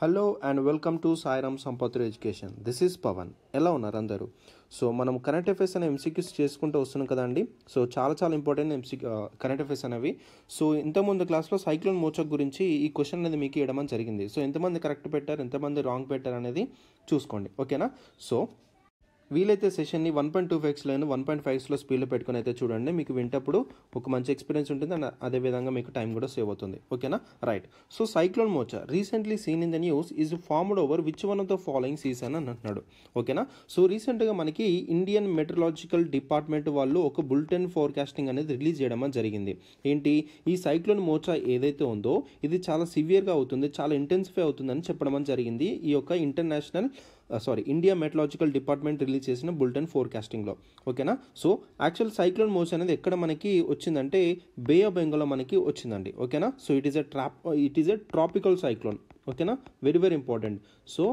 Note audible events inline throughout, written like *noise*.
hello and welcome to Sairam సంపత్రు education this is Pavan ఎలా ఉన్నారు అందరూ సో మనం కరెంట్ అఫేర్స్ అనే ఎంసీక్యూస్ చేసుకుంటూ వస్తున్నాం కదండి సో చాలా చాలా ఇంపార్టెంట్ ఎంసీ కరెంట్ అఫేర్స్ అనేవి సో ఇంతకుముందు క్లాస్లో సైక్లోన్ మోచక్ గురించి ఈ క్వశ్చన్ అనేది మీకు ఇవ్వడం జరిగింది సో ఎంతమంది కరెక్ట్ పెట్టారు ఎంతమంది రాంగ్ పెట్టారు అనేది చూసుకోండి ఓకేనా సో వీలైతే సెషన్ని one point two fives one point ఫైవ్స్లో స్పీడ్లో పెట్టుకుని అయితే చూడండి మీకు వింటప్పుడు ఒక మంచి ఎక్స్పీరియన్స్ ఉంటుంది అండ్ అదేవిధంగా మీకు టైం కూడా సేవ్ అవుతుంది ఓకేనా right so cyclone Mocha recently seen in the news is formed over which one of the following season అని అంటున్నాడు ఓకేనా సో రీసెంట్గా మనకి ఇండియన్ మెట్రలాజికల్ డిపార్ట్మెంట్ వాళ్ళు ఒక బుల్టెన్ ఫోర్కాస్టింగ్ అనేది రిలీజ్ చేయడం జరిగింది ఏంటి ఈ సైక్లోన్ మోచా ఏదైతే ఉందో ఇది చాలా సివియర్గా అవుతుంది చాలా ఇంటెన్సిఫై అవుతుందని చెప్పడం జరిగింది ఈ యొక్క international sorry India metalogical department release చేసిన బులెటిన్ ఫోర్కాస్టింగ్లో ఓకేనా సో యాక్చువల్ సైక్లోన్ మోస్ అనేది ఎక్కడ మనకి వచ్చిందంటే బే ఆఫ్ బెంగాల్లో మనకి వచ్చిందండి ఓకేనా so it is a trap it is a tropical cyclone ఓకేనా very very important so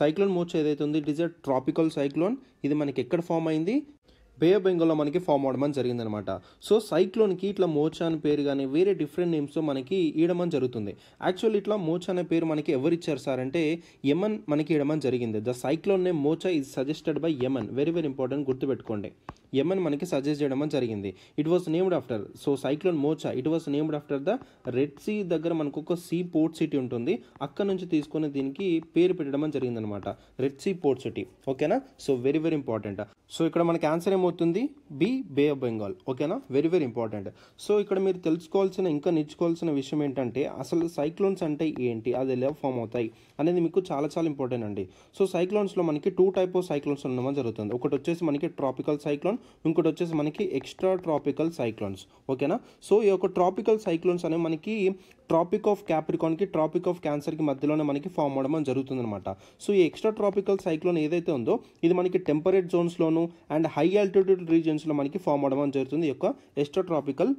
cyclone Mocha ఏదైతే ఉంది it is a tropical cyclone ఇది మనకి ఎక్కడ ఫామ్ అయింది బే బెంగాల్లో మనకి ఫామ్ అవడం జరిగిందనమాట సో సైక్లోన్కి ఇట్లా మోచా అనే పేరు కానీ వేరే డిఫరెంట్ నేమ్స్తో మనకి ఇవ్వడం జరుగుతుంది యాక్చువల్లీ ఇట్లా మోచా అనే పేరు మనకి ఎవరు ఇచ్చారు సార్ అంటే యమన్ మనకి ఇవ్వడం జరిగింది the cyclone name Mocha is suggested by Yemen very very important గుర్తుపెట్టుకోండి యమన్ మనకి సజెస్ట్ చేయడం జరిగింది it was named after so cyclone Mocha it was named after the Red Sea దగ్గర మనకు ఒక సీ పోర్ట్ సిటీ ఉంటుంది అక్కడ నుంచి తీసుకొని దీనికి పేరు పెట్టడం జరిగిందనమాట రెడ్ సీ పోర్ట్ సిటీ ఓకేనా so very very important so ఇక్కడ మనకి ఆన్సర్ ఏమవుతుంది బి బే ఆఫ్ బెంగాల్ ఓకేనా వెరీ వెరీ ఇంపార్టెంట్ సో ఇక్కడ మీరు తెలుసుకోవాల్సిన ఇంకా నేర్చుకోవాల్సిన విషయం ఏంటంటే అసలు సైక్లోన్స్ అంటే ఏంటి అది ఎలా ఫామ్ అవుతాయి అనేది మీకు చాలా చాలా ఇంపార్టెంట్ అండి సో సైక్లోన్స్లో మనకి టూ టైప్ ఆఫ్ సైక్లోన్స్ ఉండడం జరుగుతుంది ఒకటి వచ్చేసి మనకి ట్రాపికల్ సైక్లోన్ ఇంకోటి వచ్చేసి మనకి ఎక్స్ట్రా ట్రాపికల్ సైక్లోన్స్ ఓకేనా సో ఈ యొక్క ట్రాపికల్ సైక్లోన్స్ అనేవి మనకి ట్రాపిక్ ఆఫ్ క్యాప్రికాన్కి ట్రాపిక్ ఆఫ్ క్యాన్సర్కి మధ్యలోనే మనకి ఫామ్ అవడం జరుగుతుందనమాట సో ఈ ఎక్స్ట్రా ట్రాపికల్ సైక్లోన్ ఏదైతే ఉందో ఇది మనకి టెంపరేట్ జోన్స్లోను అండ్ హై ఆల్టిట్యూడ్ రీజన్స్లో మనకి ఫామ్ అవ్వడం జరుగుతుంది ఈ యొక్క ఎక్స్ట్రా ట్రాపికల్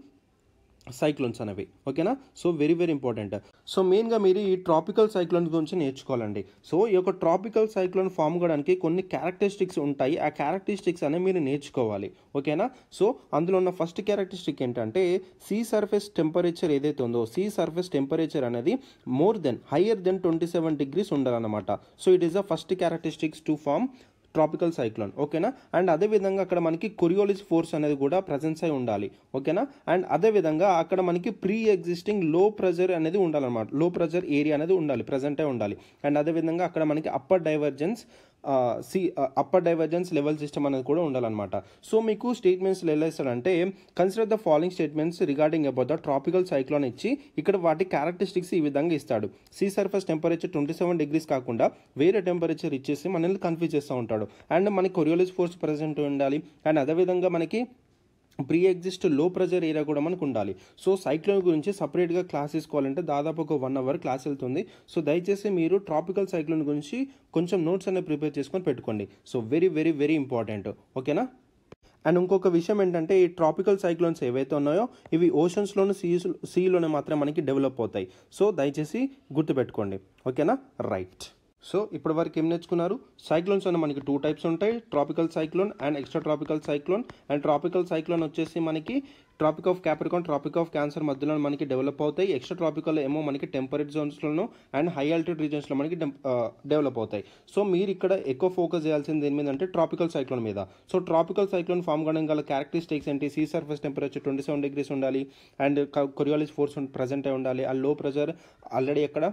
సైక్లోన్స్ అనేవి ఓకేనా so very very important so మెయిన్గా మీరు ఈ ట్రాపికల్ సైక్లోన్ గురించి నేర్చుకోవాలండి సో ఈ యొక్క ట్రాపికల్ సైక్లోన్ ఫామ్ కావడానికి కొన్ని క్యారెక్టరిస్టిక్స్ ఉంటాయి ఆ క్యారెక్టరిస్టిక్స్ అనేవి మీరు నేర్చుకోవాలి ఓకేనా సో అందులో ఉన్న ఫస్ట్ క్యారెక్టరిస్టిక్ ఏంటంటే సీ సర్ఫేస్ టెంపరేచర్ ఏదైతే ఉందో సీ సర్ఫేస్ టెంపరేచర్ అనేది more than higher than twenty seven degrees ఉండాలన్నమాట so it is the first characteristics to form tropical cyclone ఓకేనా అండ్ అదేవిధంగా అక్కడ మనకి కొరియోలిస్ ఫోర్స్ అనేది కూడా ప్రజెన్స్ అయి ఉండాలి ఓకేనా అండ్ అదేవిధంగా అక్కడ మనకి ప్రీ ఎగ్జిస్టింగ్ లో ప్రెజర్ అనేది ఉండాలన్నమాట లో ప్రెజర్ ఏరియా అనేది ఉండాలి ప్రజెంటే అయి ఉండాలి అండ్ అదేవిధంగా అక్కడ మనకి upper divergence C upper divergence level system అనేది కూడా ఉండాలన్నమాట సో మీకు స్టేట్మెంట్స్ ఎలా ఇస్తారంటే consider the following statements regarding about the tropical cyclone ఇచ్చి ఇక్కడ వాటి క్యారెక్టరిస్టిక్స్ ఈ విధంగా ఇస్తాడు sea surface temperature twenty seven degrees కాకుండా వేరే టెంపరేచర్ ఇచ్చేసి మనల్ని కన్ఫ్యూజ్ చేస్తూ ఉంటాడు అండ్ మనకి కొరియోలిస్ ఫోర్స్ ప్రజెంట్ ఉండాలి అండ్ అదేవిధంగా మనకి pre exist low pressure area కూడా మనకు ఉండాలి సో సైక్లోన్ గురించి సపరేట్గా క్లాస్ తీసుకోవాలంటే దాదాపు ఒక వన్ అవర్ క్లాస్ వెళ్తుంది సో దయచేసి మీరు ట్రాపికల్ సైక్లోన్ గురించి కొంచెం నోట్స్ అనేవి ప్రిపేర్ చేసుకొని పెట్టుకోండి so very very very important ఓకేనా అండ్ ఇంకొక విషయం ఏంటంటే ఈ ట్రాపికల్ సైక్లోన్స్ ఏవైతే ఉన్నాయో ఇవి ఓషన్స్లోనూ సీస్ సీలోనే మాత్రం మనకి డెవలప్ అవుతాయి సో దయచేసి గుర్తుపెట్టుకోండి ఓకేనా రైట్ సో ఇప్పటి వరకు ఏం నేర్చుకున్నారు సైక్లోన్స్ అన్న మనకి టూ టైప్స్ ఉంటాయి tropical cyclone and extra tropical cyclone and tropical cyclone వచ్చేసి మనకి Tropic of Capricorn Tropic of Cancer మధ్యలో మనకి డెవలప్ అవుతాయి ఎక్స్ట్రా ట్రాపికల్ ఏమో మనకి టెంపరేట్ జోన్స్లోనూ అండ్ హై ఆల్టిట్యూడ్ రీజన్స్లో మనకి డెవలప్ అవుతాయి సో మీరు ఇక్కడ ఎక్కువ ఫోకస్ చేయాల్సింది దేని మీద అంటే ట్రాపికల్ సైక్లోన్ మీద సో ట్రాపికల్ సైక్లోన్ ఫామ్ కావడం గల క్యారెక్టరిస్టిక్స్ ఏంటి sea surface temperature twenty seven degrees ఉండాలి అండ్ కొరియాలిస్ ఫోర్స్ ప్రజెంట్ అయి ఉండాలి ఆ లో ప్రెజర్ ఆల్రెడీ ఎక్కడ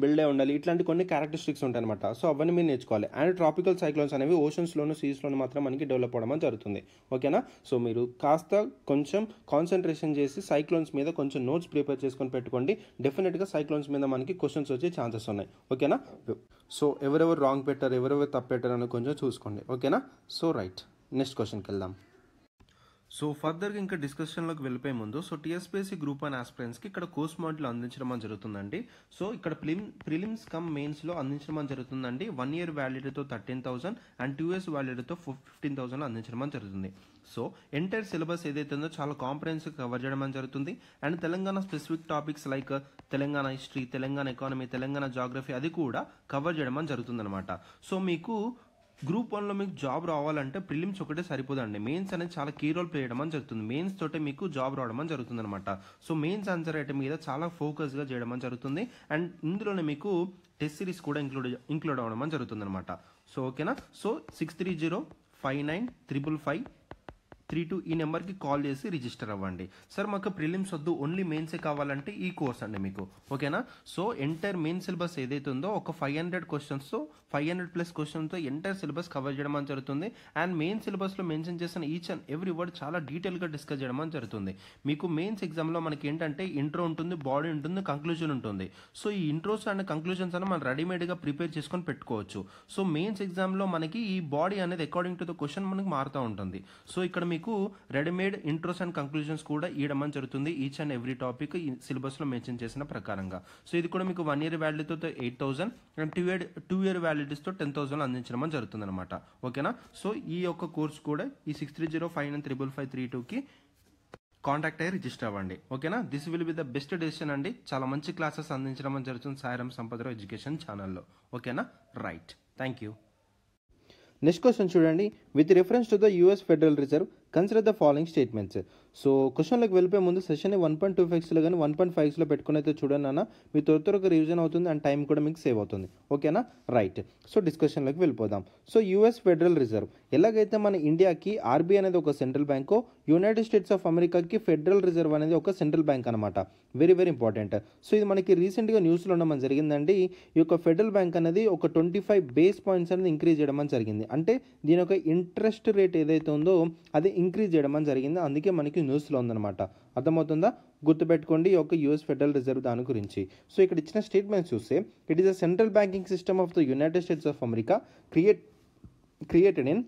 బిల్డ్ అయి ఉండాలి ఇట్లాంటి కొన్ని క్యారెక్టరిస్టిక్స్ ఉంటాయి అనమాట సో అవన్నీ మీరు నేర్చుకోవాలి అండ్ ట్రాపికల్ సైక్లోన్స్ అనేవి ఓషన్స్లోను సీస్లోను మాత్రం మనకి డెవలప్ అవడం జరుగుతుంది ఓకేనా సో మీరు కాస్త కొంచెం కాన్సన్ట్రేషన్ చేసి సైక్లోన్స్ మీద కొంచెం నోట్స్ ప్రిపేర్ చేసుకొని పెట్టుకోండి డెఫినెట్గా సైక్లోన్స్ మీద మనకి క్వశ్చన్స్ వచ్చే ఛాన్సెస్ ఉన్నాయి ఓకేనా సో ఎవరెవరు రాంగ్ పెట్టారు ఎవరెవరు తప్పు పెట్టారు అని కొంచెం చూసుకోండి ఓకేనా సో రైట్ నెక్స్ట్ క్వశ్చన్కి వెళ్దాం సో ఫర్దర్గా ఇంకా డిస్కషన్లోకి వెళ్ళిపోయే ముందు సో టీఎస్పీఎస్సీ గ్రూప్ వన్ ఆస్పిరెంట్స్కి ఇక్కడ కోర్స్ మోడల్ అందించడం జరుగుతుందండి సో ఇక్కడ ప్రిలిమ్ ప్రిలిమ్స్ కమ్ మెయిన్స్లో అందించడం జరుగుతుందండి వన్ ఇయర్ వ్యాలిడిటీతో thirteen thousand and two years వ్యాలిడిటీతో ఫిఫ్టీన్ థౌసండ్ అందించడం జరుగుతుంది సో ఎంటైర్ సిలబస్ ఏదైతే ఉందో చాలా కాంప్రహెన్సివ్ కవర్ చేయడం జరుగుతుంది and Telangana specific topics like Telangana history Telangana economy Telangana geography అది కూడా కవర్ చేయడం జరుగుతుందనమాట సో మీకు గ్రూప్ వన్లో మీకు జాబ్ రావాలంటే ప్రిలిమ్స్ ఒకటే సరిపోదండి మెయిన్స్ అనేది చాలా కీ రోల్ ప్లే చేయడం అని జరుగుతుంది మెయిన్స్ తోటే మీకు జాబ్ రావడం అని జరుగుతుంది అనమాట సో మెయిన్స్ ఆన్సర్ ఐటమ్ మీద చాలా ఫోకస్గా చేయడం అని జరుగుతుంది అండ్ ఇందులోనే మీకు టెస్ట్ సిరీస్ కూడా ఇంక్లూడ్ ఇంక్లూడ్ అవ్వడం అని జరుగుతుంది అనమాట సో ఓకేనా so six three zero five nine triple five three two ఈ నెంబర్కి కాల్ చేసి రిజిస్టర్ అవ్వండి సార్ మాకు ప్రిలిమ్స్ వద్దు ఓన్లీ మెయిన్సే కావాలంటే ఈ కోర్స్ అండి మీకు ఓకేనా సో ఎంటైర్ మెయిన్ సిలబస్ ఏదైతే ఉందో ఒక ఫైవ్ హండ్రెడ్ క్వశ్చన్స్తో ఫైవ్ హండ్రెడ్ ప్లస్ క్వశ్చన్తో ఎంటైర్ సిలబస్ కవర్ చేయడం అని జరుగుతుంది అండ్ మెయిన్ సిలబస్లో మెన్షన్ చేసిన ఈచ్ అండ్ ఎవ్రీ వర్డ్ చాలా డీటెయిల్గా డిస్కస్ చేయడం అని జరుగుతుంది మీకు మెయిన్స్ ఎగ్జామ్లో మనకి ఏంటంటే ఇంట్రో ఉంటుంది బాడీ ఉంటుంది కంక్లూజన్ ఉంటుంది సో ఈ ఇంట్రోస్ అండ్ కంక్లూజన్స్ అని మనం రెడీమేడ్గా ప్రిపేర్ చేసుకొని పెట్టుకోవచ్చు సో మెయిన్స్ ఎగ్జామ్లో మనకి ఈ బాడీ అనేది అకార్డింగ్ టు ద క్వశ్చన్ మనకి మారుతూ ఉంటుంది సో ఇక్కడ మీ మీకు రెడీమేడ్ ఇంట్రోస్ అండ్ కంక్లూజన్స్ కూడా ఇవ్వడం జరుగుతుంది ఈచ్ అండ్ ఎవ్రీ టాపిక్ ఈ సిలబస్లో మెన్షన్ చేసిన ప్రకారంగా సో ఇది కూడా మీకు వన్ ఇయర్ తో eight thousand and two year two year తో టెన్ థౌసండ్ అందించడం జరుగుతుంది అనమాట ఓకేనా సో ఈ యొక్క కోర్స్ కూడా ఈ six three zero five nine triple five three కి కాంటాక్ట్ అయ్యి రిజిస్టర్ అవ్వండి ఓకేనా this will be the best decision అండి చాలా మంచి క్లాసెస్ అందించడం జరుగుతుంది సాయిరామ్ సంపద ఎడ్యుకేషన్ ఛానల్లో ఓకేనా right thank you next question చూడండి with reference to the US Federal Reserve consider the following statements so క్వశ్చన్లకు వెళ్ళిపోయే ముందు సెషన్ వన్ పాయింట్ టూ ఫైవ్స్లో కానీ వన్ పాయింట్ ఫైవ్స్లో పెట్టుకుని అయితే చూడండి అన్న మీ త్వర త్వరగా రివిజన్ అవుతుంది అండ్ టైం కూడా మీకు సేవ్ అవుతుంది ఓకేనా రైట్ సో డిస్కషన్లోకి వెళ్ళిపోదాం సో యూఎస్ ఫెడరల్ రిజర్వ్ ఎలాగైతే మన ఇండియాకి ఆర్బీఐ అనేది ఒక central bank United States of అమెరికాకి ఫెడరల్ రిజర్వ్ అనేది ఒక సెంట్రల్ బ్యాంక్ అనమాట వెరీ వెరీ ఇంపార్టెంట్ సో ఇది మనకి రీసెంట్గా న్యూస్లో ఉండమని జరిగిందండి ఈ యొక్క ఫెడరల్ బ్యాంక్ అనేది ఒక ట్వంటీ ఫైవ్ బేస్ పాయింట్స్ అనేది ఇంక్రీజ్ చేయడం జరిగింది అంటే దీని యొక్క ఇంట్రెస్ట్ రేట్ ఏదైతే ఉందో అది ఇంక్రీజ్ చేయడం జరిగింది అందుకే మనకి న్యూస్లో ఉందన్నమాట అర్థమవుతుందా గుర్తుపెట్టుకోండి యొక్క యూఎస్ ఫెడరల్ రిజర్వ్ దాని గురించి సో ఇక్కడ ఇచ్చిన స్టేట్మెంట్స్ చూస్తే it is a central banking system of the United States of America create created in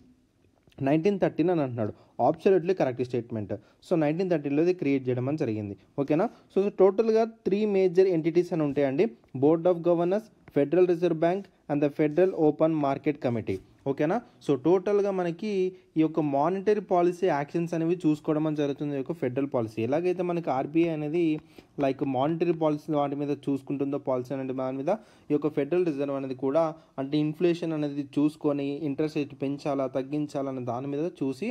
nineteen thirteen అని అంటున్నాడు absolutely correct statement so nineteen థర్టీలో ఇది క్రియేట్ చేయడం అని జరిగింది ఓకేనా సో టోటల్గా త్రీ మేజర్ ఎంటిటీస్ అని ఉంటాయండి board of governors Federal Reserve bank and the Federal Open Market Committee ఓకేనా సో టోటల్గా మనకి ఈ యొక్క మానిటరీ పాలసీ యాక్షన్స్ అనేవి చూసుకోవడం అని జరుగుతుంది యొక్క ఫెడరల్ పాలసీ ఎలాగైతే మనకి ఆర్బీఐ అనేది లైక్ మానిటరీ పాలసీ వాటి మీద చూసుకుంటుందో పాలసీ అనేది దాని మీద ఈ యొక్క ఫెడరల్ రిజర్వ్ అనేది కూడా అంటే ఇన్ఫ్లేషన్ అనేది చూసుకొని ఇంట్రెస్ట్ రేట్ పెంచాలా తగ్గించాలా అనే దాని మీద చూసి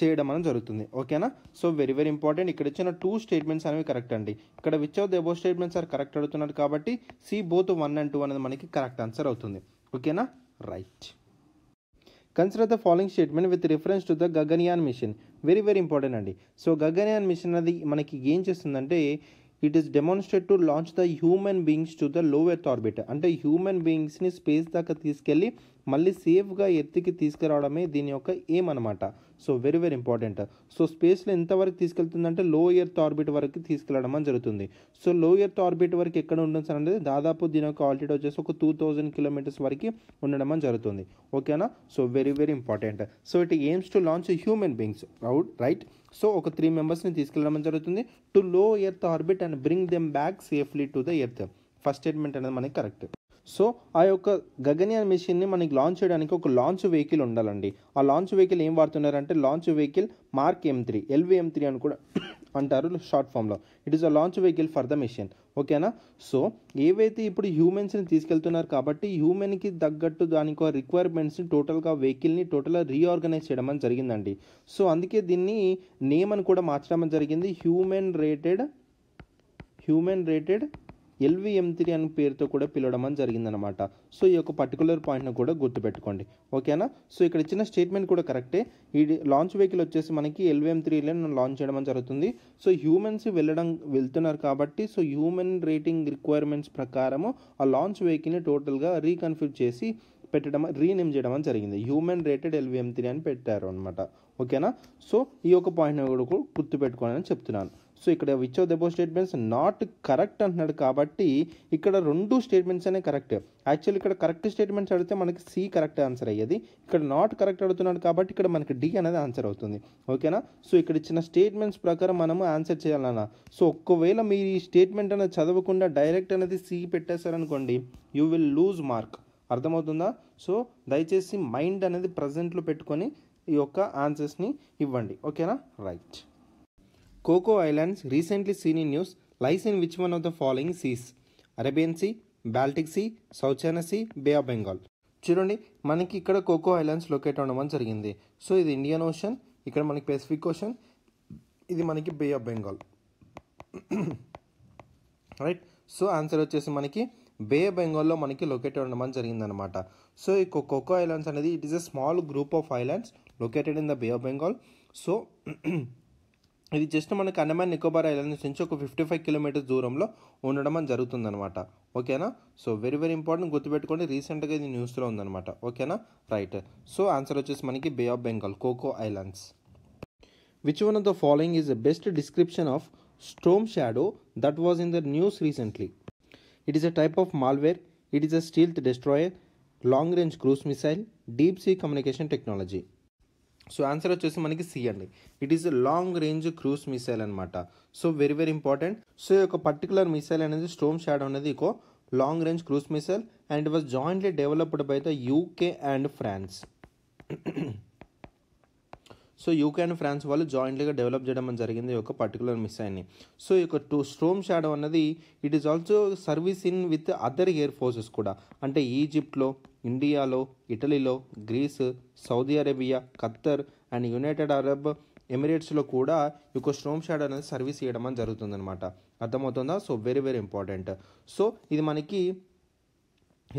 చేయడం అనేది జరుగుతుంది ఓకేనా సో వెరీ వెరీ ఇంపార్టెంట్ ఇక్కడ ఇచ్చిన టూ స్టేట్మెంట్స్ అనేవి కరెక్ట్ అండి ఇక్కడ which of the above statements are correct అడుగుతున్నారు కాబట్టి C both one and two అనేది మనకి కరెక్ట్ ఆన్సర్ అవుతుంది ఓకేనా right consider the following statement with reference to the Gaganyaan mission very very important అండి సో గగన్యాన్ మిషన్ అది మనకి ఏం చేస్తుందంటే it is demonstrate to launch the human beings to the earth orbit అంటే హ్యూమన్ బీయింగ్స్ని స్పేస్ దాకా తీసుకెళ్ళి మళ్ళీ సేఫ్గా ఎత్తికి తీసుకురావడమే దీని యొక్క ఏం అనమాట so very very important so స్పేస్లో ఎంతవరకు తీసుకెళ్తుందంటే లో ఎర్త్ ఆర్బిట్ వరకు తీసుకెళ్ళడం అని జరుగుతుంది సో లో ఎర్త్ ఆర్బిట్ వరకు ఎక్కడ ఉండడం అనేది దాదాపు దీని యొక్క ఆల్టిట్యూడ్ వచ్చేసి ఒక టూ థౌజండ్ కిలోమీటర్స్ వరకు ఉండడం అని జరుగుతుంది ఓకేనా so very very important so it aims to launch human beings out right so ఒక త్రీ మెంబర్స్ని తీసుకెళ్ళడం జరుగుతుంది to low earth orbit and bring them back safely to the earth first statement అనేది మనకి కరెక్ట్ సో ఆ యొక్క గగన్యాన్ మెషిన్ని మనకి launch చేయడానికి ఒక లాంచ్ వెహికల్ ఉండాలండి ఆ లాంచ్ వెహికల్ ఏం వాడుతున్నారంటే launch vehicle mark M three LV M three అని కూడా అంటారు షార్ట్ ఫామ్లో it is a launch vehicle for the mission ఓకేనా సో ఏవైతే ఇప్పుడు హ్యూమెన్స్ని తీసుకెళ్తున్నారు కాబట్టి హ్యూమెన్కి తగ్గట్టు దానికి రిక్వైర్మెంట్స్ని టోటల్గా వెహికల్ని టోటల్గా రీఆర్గనైజ్ చేయడం అని జరిగిందండి సో అందుకే దీన్ని నేమ్ అని కూడా మార్చడం జరిగింది human rated human rated LV M three అని పేరుతో కూడా పిలవడం అని జరిగిందనమాట సో ఈ యొక్క పర్టికులర్ పాయింట్ను కూడా గుర్తుపెట్టుకోండి ఓకేనా సో ఇక్కడ ఇచ్చిన స్టేట్మెంట్ కూడా కరెక్టే ఈ లాంచ్ వెహికల్ వచ్చేసి మనకి ఎల్విఎం త్రీలో లాంచ్ చేయడం జరుగుతుంది సో హ్యూమెన్స్ వెళ్ళడం వెళ్తున్నారు కాబట్టి సో హ్యూమన్ రేటింగ్ రిక్వైర్మెంట్స్ ప్రకారము ఆ లాంచ్ వెహికల్ని టోటల్గా రీకన్ఫ్యూజ్ చేసి పెట్టడం రీనేమ్ చేయడం అని జరిగింది హ్యూమన్ రేటెడ్ ఎల్విఎం త్రీ అని పెట్టారు అనమాట ఓకేనా సో ఈ యొక్క పాయింట్ కూడా గుర్తుపెట్టుకోవాలని చెప్తున్నాను సో ఇక్కడ which of the above statements not correct అంటున్నాడు కాబట్టి ఇక్కడ రెండు స్టేట్మెంట్స్ అనే కరెక్ట్ యాక్చువల్ ఇక్కడ కరెక్ట్ స్టేట్మెంట్స్ అడిగితే మనకి సి కరెక్ట్ ఆన్సర్ అయ్యేది ఇక్కడ నాట్ కరెక్ట్ అడుగుతున్నాడు కాబట్టి ఇక్కడ మనకి డి అనేది ఆన్సర్ అవుతుంది ఓకేనా సో ఇక్కడ ఇచ్చిన స్టేట్మెంట్స్ ప్రకారం మనము ఆన్సర్ చేయాలన్నా సో ఒక్కవేళ మీరు ఈ స్టేట్మెంట్ అనేది చదవకుండా డైరెక్ట్ అనేది సి పెట్టేశారనుకోండి యూ విల్ లూజ్ మార్క్ అర్థమవుతుందా సో దయచేసి మైండ్ అనేది ప్రజెంట్లో పెట్టుకొని ఈ యొక్క ఆన్సర్స్ని ఇవ్వండి ఓకేనా right Coco Islands recently seen in news lies in which one of the following seas Arabian Sea Baltic Sea South China Sea Bay of Bengal చూడండి మనకి ఇక్కడ కోకో ఐలాండ్స్ లొకేట్ అవ్వడం జరిగింది సో ఇది ఇండియన్ ఓషన్ ఇక్కడ మనకి పెసిఫిక్ ఓషన్ ఇది మనకి Bay of Bengal right so answer వచ్చేసి మనకి బే బెంగాల్లో మనకి లొకేట్ అవ్వడం జరిగిందనమాట సో ఈ కోకో ఐలాండ్స్ అనేది it is a small group of islands located in the Bay of Bengal so ఇది జస్ట్ మనకి అండమాన్ నికోబార్ ఐలాండ్స్ నుంచి ఒక ఫిఫ్టీ ఫైవ్ కిలోమీటర్స్ దూరంలో ఉండడం అని జరుగుతుందనమాట ఓకేనా సో వెరీ వెరీ ఇంపార్టెంట్ గుర్తుపెట్టుకోండి రీసెంట్గా ఇది న్యూస్లో ఉందనమాట ఓకేనా రైట్ సో ఆన్సర్ వచ్చేసి మనకి Bay of Bengal Coco Islands which one of the following is the best description of Storm Shadow that was in the news recently it is a type of malware it is a stealth destroyer long range cruise missile deep sea communication technology so answer వచ్చేసి మనకి C అండి it is long range cruise missile అనమాట so very very important so ఈ యొక్క particular missile అనేది storm shadow అనేది ఇకో long range cruise missile and it was jointly developed by the UK and France so UK and France వాళ్ళు జాయింట్లీగా develop చేయడం జరిగింది ఒక పర్టికులర్ అయింది సో ఈ యొక్క టూ స్ట్రోమ్ షాడో అన్నది it is also service in with other air forces కూడా అంటే ఈజిప్ట్లో ఇండియాలో ఇటలీలో Greece Saudi Arabia Qatar and United Arab ఎమిరేట్స్లో కూడా ఈ యొక్క స్ట్రోమ్ షాడో అనేది సర్వీస్ చేయడం అని జరుగుతుందనమాట అర్థమవుతుందా so very very important so ఇది మనకి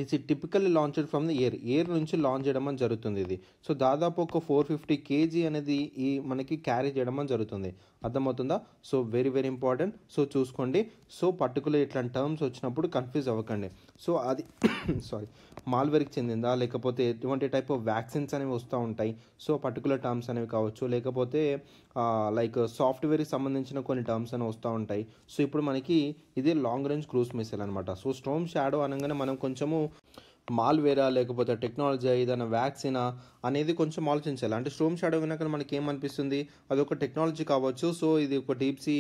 it's typically launched from the air air నుంచి లాంచ్ చేయడం అని జరుగుతుంది ఇది సో దాదాపు ఒక ఫోర్ ఫిఫ్టీ కేజీ అనేది ఈ మనకి క్యారీ చేయడం అని జరుగుతుంది అర్థమవుతుందా so very very important so చూసుకోండి సో పర్టికులర్ ఇట్లాంటి టర్మ్స్ వచ్చినప్పుడు కన్ఫ్యూజ్ అవ్వకండి సో అది సారీ *coughs* మాల్వేర్కి చెందిందా లేకపోతే ఎటువంటి టైప్ ఆఫ్ వ్యాక్సిన్స్ అనేవి వస్తూ ఉంటాయి సో పర్టికులర్ టర్మ్స్ అనేవి కావచ్చు లేకపోతే లైక్ సాఫ్ట్వేర్కి సంబంధించిన కొన్ని టర్మ్స్ అనేవి వస్తూ ఉంటాయి సో ఇప్పుడు మనకి ఇదే లాంగ్ రేంజ్ క్రూజ్ మిసైల్ అనమాట సో స్టోమ్ షాడో అనగానే మనం కొంచెము మాల్వేరా లేకపోతే టెక్నాలజీ ఏదైనా వ్యాక్సినా అనేది కొంచెం ఆలోచించాలి అంటే స్ట్రోమ్ షాడో వినాక మనకి ఏమనిపిస్తుంది అదొక టెక్నాలజీ కావచ్చు సో ఇది ఒక డీప్సీ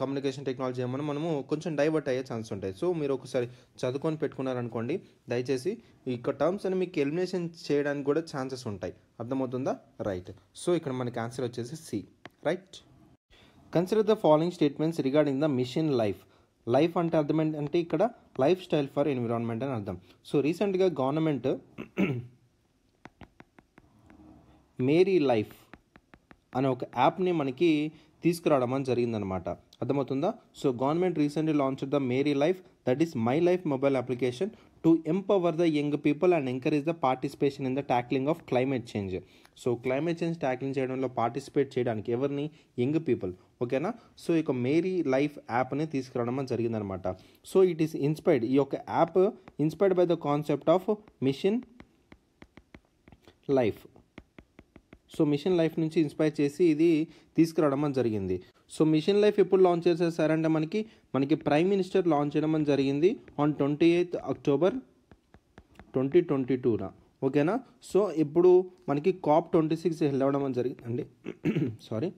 కమ్యూనికేషన్ టెక్నాలజీ ఏమైనా మనము కొంచెం డైవర్ట్ అయ్యే ఛాన్స్ ఉంటాయి సో మీరు ఒకసారి చదువుకొని పెట్టుకున్నారనుకోండి దయచేసి ఇక్కడ టర్మ్స్ అని మీకు ఎలిమినేషన్ చేయడానికి కూడా ఛాన్సెస్ ఉంటాయి అర్థమవుతుందా రైట్ సో ఇక్కడ మనకి ఆన్సర్ వచ్చేసి C right consider the following statements regarding the mission life life అంటే అర్థం ఇక్కడ లైఫ్ స్టైల్ ఫర్ ఎన్విరాన్మెంట్ అని అర్థం సో రీసెంట్గా గవర్నమెంట్ మేరీ లైఫ్ అనే ఒక యాప్ని మనకి తీసుకురావడం అని జరిగిందనమాట అర్థమవుతుందా so government recently launch the Meri life that is my life mobile application to empower the young people and encourage the participation in the tackling of climate change so climate change tackling చేయడంలో participate చేయడానికి ఎవరిని young people ఓకేనా so ఈ యొక్క Mary life యాప్ని తీసుకురావడం జరిగిందనమాట so it is inspired ఈ యొక్క app inspired by the concept of mission life so mission life నుంచి ఇన్స్పైర్ చేసి ఇది తీసుకురావడం జరిగింది సో మిషన్ లైఫ్ ఎప్పుడు లాంచ్ చేసేసారంటే మనకి మనకి ప్రైమ్ మినిస్టర్ లాంచ్ చేయడం జరిగింది on twenty eighth October twenty twenty టూన ఓకేనా సో ఇప్పుడు మనకి కాప్ ట్వంటీ సిక్స్ వెళ్ళవడం జరిగిందండి సారీ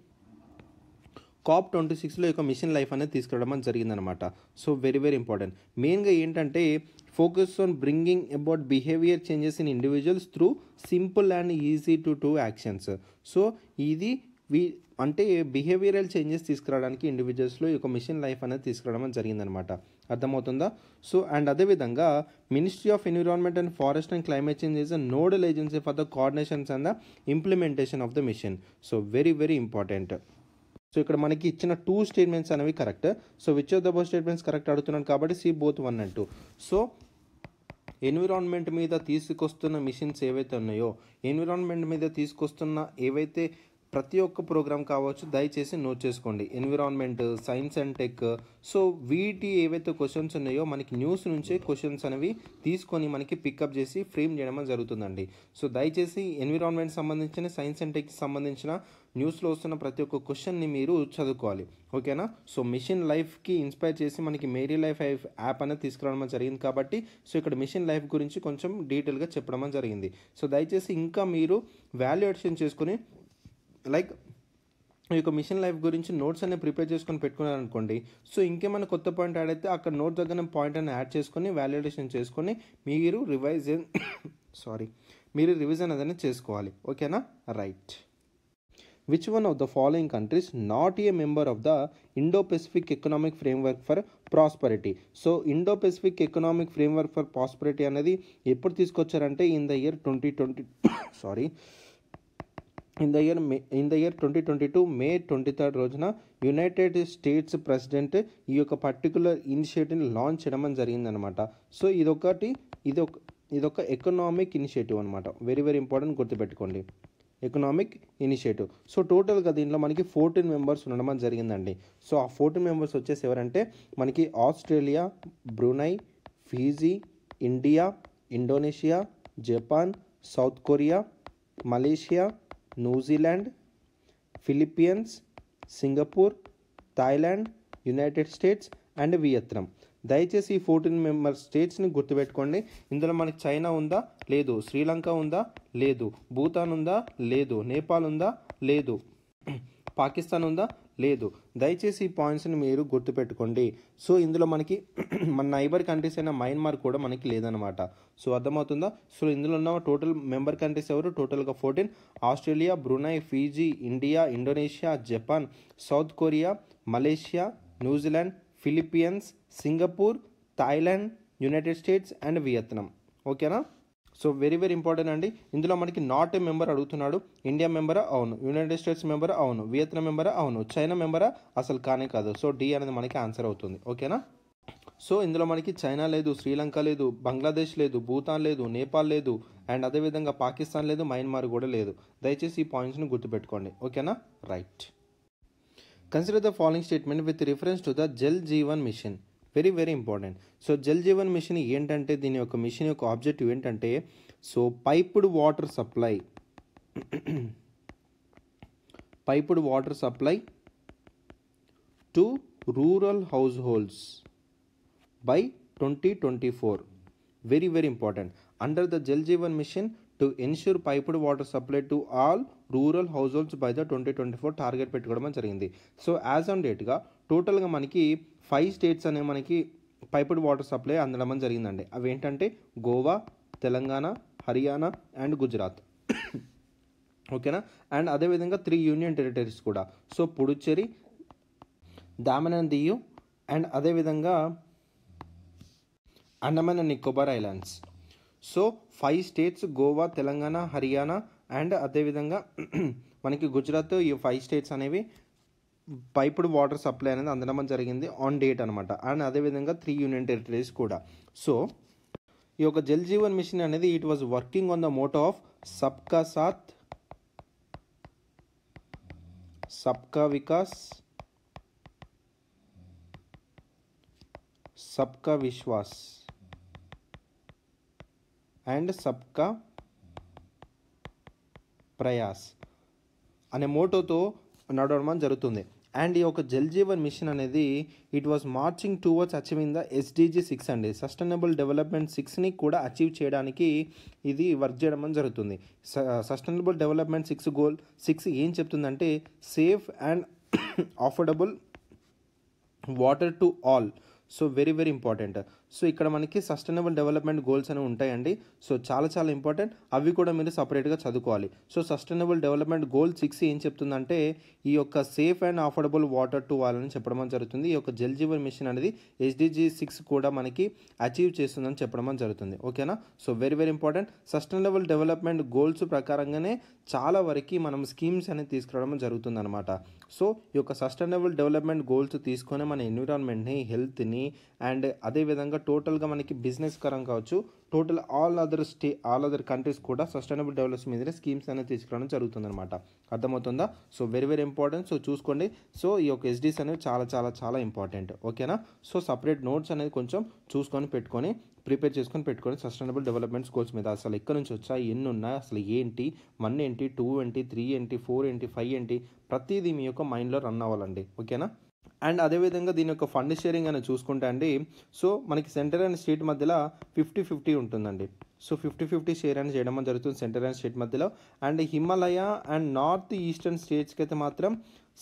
కాప్ ట్వంటీ సిక్స్లో యొక్క మిషన్ లైఫ్ అనేది తీసుకురావడం జరిగిందనమాట సో వెరీ వెరీ ఇంపార్టెంట్ మెయిన్గా ఏంటంటే focus on bringing about behaviour changes in individuals through simple and easy to to actions so ఇది వీ అంటే బిహేవియరల్ చేంజెస్ తీసుకురావడానికి ఇండివిజువల్స్లో ఒక యొక్క మిషన్ లైఫ్ అనేది తీసుకురావడం జరిగిందనమాట అర్థమవుతుందా సో అండ్ అదేవిధంగా ministry of environment and forest and climate change is a nodal agency for the coordinations and the implementation of the mission so very very important so ఇక్కడ మనకి ఇచ్చిన టూ స్టేట్మెంట్స్ అనేవి correct so which of the both statements correct అడుగుతున్నాను కాబట్టి C both one అంటూ so environment మీద తీసుకొస్తున్న machines ఏవైతే ఉన్నాయో ఎన్విరాన్మెంట్ మీద తీసుకొస్తున్న ఏవైతే ప్రతి ఒక్క ప్రోగ్రామ్ కావచ్చు దయచేసి నోట్ చేసుకోండి environment science and tech so వీటి ఏవైతే క్వశ్చన్స్ ఉన్నాయో మనకి న్యూస్ నుంచే క్వశ్చన్స్ అనేవి తీసుకొని మనకి పికప్ చేసి ఫ్రేమ్ చేయడం జరుగుతుందండి సో దయచేసి ఎన్విరాన్మెంట్ సంబంధించిన సైన్స్ అండ్ టెక్కి సంబంధించిన న్యూస్లో వస్తున్న ప్రతి ఒక్క క్వశ్చన్ని మీరు చదువుకోవాలి ఓకేనా సో మిషన్ లైఫ్కి ఇన్స్పైర్ చేసి మనకి మేరీ లైఫ్ యాప్ అనేది తీసుకురావడం జరిగింది కాబట్టి సో ఇక్కడ మిషన్ లైఫ్ గురించి కొంచెం డీటెయిల్గా చెప్పడం జరిగింది సో దయచేసి ఇంకా మీరు వాల్యుయేషన్ చేసుకుని లైక్ ఈ యొక్క మిషన్ లైఫ్ గురించి నోట్స్ అనేవి ప్రిపేర్ చేసుకొని పెట్టుకున్నారు అనుకోండి సో ఇంకేమైనా కొత్త పాయింట్ యాడ్ అయితే అక్కడ నోట్ దగ్గర పాయింట్ అని యాడ్ చేసుకొని వాల్యుడేషన్ చేసుకొని మీరు రివైజ్ సారీ *coughs* మీరు రివిజన్ అదనే చేసుకోవాలి ఓకేనా right which one of the following countries not a member of the Indo Pacific Economic Framework for Prosperity so Indo Pacific Economic Framework for Prosperity అనేది ఎప్పుడు తీసుకొచ్చారంటే in the year twenty twenty sorry in the year May in the year twenty twenty two May twenty third రోజున United States president ఈ యొక్క particular ఇనిషియేటివ్ని launch చేయడం జరిగిందనమాట so ఇదొకటి ఇదొక ఇదొక ఎకనామిక్ ఇనిషియేటివ్ అనమాట వెరీ వెరీ ఇంపార్టెంట్ గుర్తుపెట్టుకోండి ఎకనామిక్ ఇనిషియేటివ్ సో టోటల్గా దీంట్లో మనకి ఫోర్టీన్ మెంబర్స్ ఉండడం జరిగిందండి సో ఆ ఫోర్టీన్ మెంబర్స్ వచ్చేసి ఎవరంటే మనకి Australia Brunei Fiji India Indonesia Japan south Korea Malaysia New Zealand Philippines Singapore Thailand United states and Vietnam దయచేసి ఈ ఫోర్టీన్ మెంబర్ స్టేట్స్ని గుర్తుపెట్టుకోండి ఇందులో మనకి చైనా ఉందా లేదు శ్రీలంక ఉందా లేదు భూటాన్ ఉందా లేదు నేపాల్ ఉందా లేదు పాకిస్తాన్ ఉందా లేదు దయచేసి ఈ పాయింట్స్ని మీరు గుర్తుపెట్టుకోండి సో ఇందులో మనకి *clears throat* మన నైబర్ కంట్రీస్ అయిన మయన్మార్ కూడా మనకి లేదనమాట సో అర్థమవుతుందా సో ఇందులో ఉన్న టోటల్ మెంబర్ కంట్రీస్ ఎవరు టోటల్గా fourteen Australia Brunei Fiji India Indonesia Japan south Korea Malaysia New Zealand Philippines Singapore Thailand United states and Vietnam ఓకేనా సో వెరీ వెరీ ఇంపార్టెంట్ అండి ఇందులో మనకి నాట్ ఏ మెంబర్ అడుగుతున్నాడు ఇండియా మెంబరా అవును యునైటెడ్ స్టేట్స్ మెంబరా అవును Vietnam మెంబరా అవును చైనా మెంబరా అసలు కానే కాదు సో డి అనేది మనకి ఆన్సర్ అవుతుంది ఓకేనా సో ఇందులో మనకి చైనా లేదు శ్రీలంక లేదు బంగ్లాదేశ్ లేదు భూతాన్ లేదు నేపాల్ లేదు అండ్ అదేవిధంగా పాకిస్తాన్ లేదు మయన్మార్ కూడా లేదు దయచేసి ఈ పాయింట్స్ని గుర్తుపెట్టుకోండి ఓకేనా right consider the following statement with reference to the Jal Jeevan Mission very very important so Jal Jeevan Mission ఏంటంటే దీని యొక్క మిషన్ యొక్క ఆబ్జెక్టివ్ ఏంటంటే so piped water supply piped water supply to rural households by twenty twenty four very very important under the Jal Jeevan Mission to ensure piped water supply to all rural households by the twenty twenty four target పెట్టుకోవడం జరిగింది so as on డేట్గా టోటల్గా మనకి five states అనే మనకి piped water supply అందడం జరిగిందండి అవి ఏంటంటే గోవా తెలంగాణ హర్యానా అండ్ గుజరాత్ ఓకేనా అండ్ అదేవిధంగా త్రీ యూనియన్ టెరిటరీస్ కూడా so Puducherry Daman and Diu and అదేవిధంగా Andaman and Nicobar Islands so five states Goa Telangana Haryana and అదేవిధంగా *clears throat* మనకి గుజరాత్ ఈ ఫైవ్ స్టేట్స్ అనేవి పైపుడ్ వాటర్ సప్లై అనేది అందడం జరిగింది ఆన్ డేట్ అనమాట అండ్ అదేవిధంగా త్రీ యూనియన్ టెరిటరీస్ కూడా సో ఈ యొక్క జల్ జీవన్ మిషన్ అనేది it was working on the motto of సబ్కా సాత్ సబ్కా వికాస్ సబ్కా విశ్వాస్ అండ్ సబ్కా ప్రయాస్ అనే మోటోతో నడవడం జరుగుతుంది అండ్ ఈ యొక్క జల్ జీవన్ మిషన్ అనేది it was marching towards achieving the SDG six అండి సస్టైనబుల్ డెవలప్మెంట్ సిక్స్ని కూడా అచీవ్ చేయడానికి ఇది వర్క్ చేయడం జరుగుతుంది sustainable development six goal six ఏం చెప్తుందంటే safe and affordable water to all so very very important so ఇక్కడ మనకి సస్టైనబుల్ డెవలప్మెంట్ గోల్స్ అనేవి ఉంటాయండి సో చాలా చాలా ఇంపార్టెంట్ అవి కూడా మీరు సపరేట్గా చదువుకోవాలి so sustainable development goal six ఏం చెప్తుందంటే ఈ యొక్క safe and affordable water to వాళ్ళని చెప్పడం జరుగుతుంది ఈ యొక్క జల్ జీవన్ మిషన్ అనేది ఎస్డిజి సిక్స్ కూడా మనకి అచీవ్ చేస్తుందని చెప్పడం జరుగుతుంది ఓకేనా so very very important sustainable development goals ప్రకారంగానే చాలా వరకు మనం స్కీమ్స్ అనేది తీసుకురావడం జరుగుతుంది అనమాట సో ఈ యొక్క సస్టైనబుల్ డెవలప్మెంట్ గోల్స్ తీసుకొని మన ఎన్విరాన్మెంట్ని హెల్త్ని అండ్ అదేవిధంగా ఇలాగ టోటల్గా మనకి బిజినెస్ కరం కావచ్చు total all other stay all other countries కూడా సస్టైనబుల్ డెవలప్మెంట్ మీదనే స్కీమ్స్ అనేది తీసుకురావడం జరుగుతుందన్నమాట అర్థమవుతుందా so very very important so చూసుకోండి సో ఈ యొక్క ఎస్డీస్ అనేవి చాలా చాలా చాలా ఇంపార్టెంట్ ఓకేనా సో సపరేట్ నోట్స్ అనేది కొంచెం చూసుకొని పెట్టుకొని ప్రిపేర్ చేసుకొని పెట్టుకొని సస్టైనబుల్ డెవలప్మెంట్ స్కోర్స్ మీద అసలు ఎక్కడి నుంచి వచ్చా ఎన్ని ఉన్నాయి అసలు ఏంటి వన్ ఏంటి టూ ఏంటి త్రీ ఏంటి ఫోర్ ఏంటి ఫైవ్ ఏంటి ప్రతిదీ మీ యొక్క మైండ్లో రన్ అవ్వాలండి ఓకేనా అండ్ అదేవిధంగా దీని యొక్క ఫండ్ షేరింగ్ అని చూసుకుంటే అండి సో మనకి సెంటర్ అండ్ స్టేట్ మధ్యలో ఫిఫ్టీ ఫిఫ్టీ ఉంటుందండి సో ఫిఫ్టీ ఫిఫ్టీ షేర్ అని చేయడం జరుగుతుంది సెంటర్ అండ్ స్టేట్ మధ్యలో and Himalaya and north eastern స్టేట్స్కి అయితే మాత్రం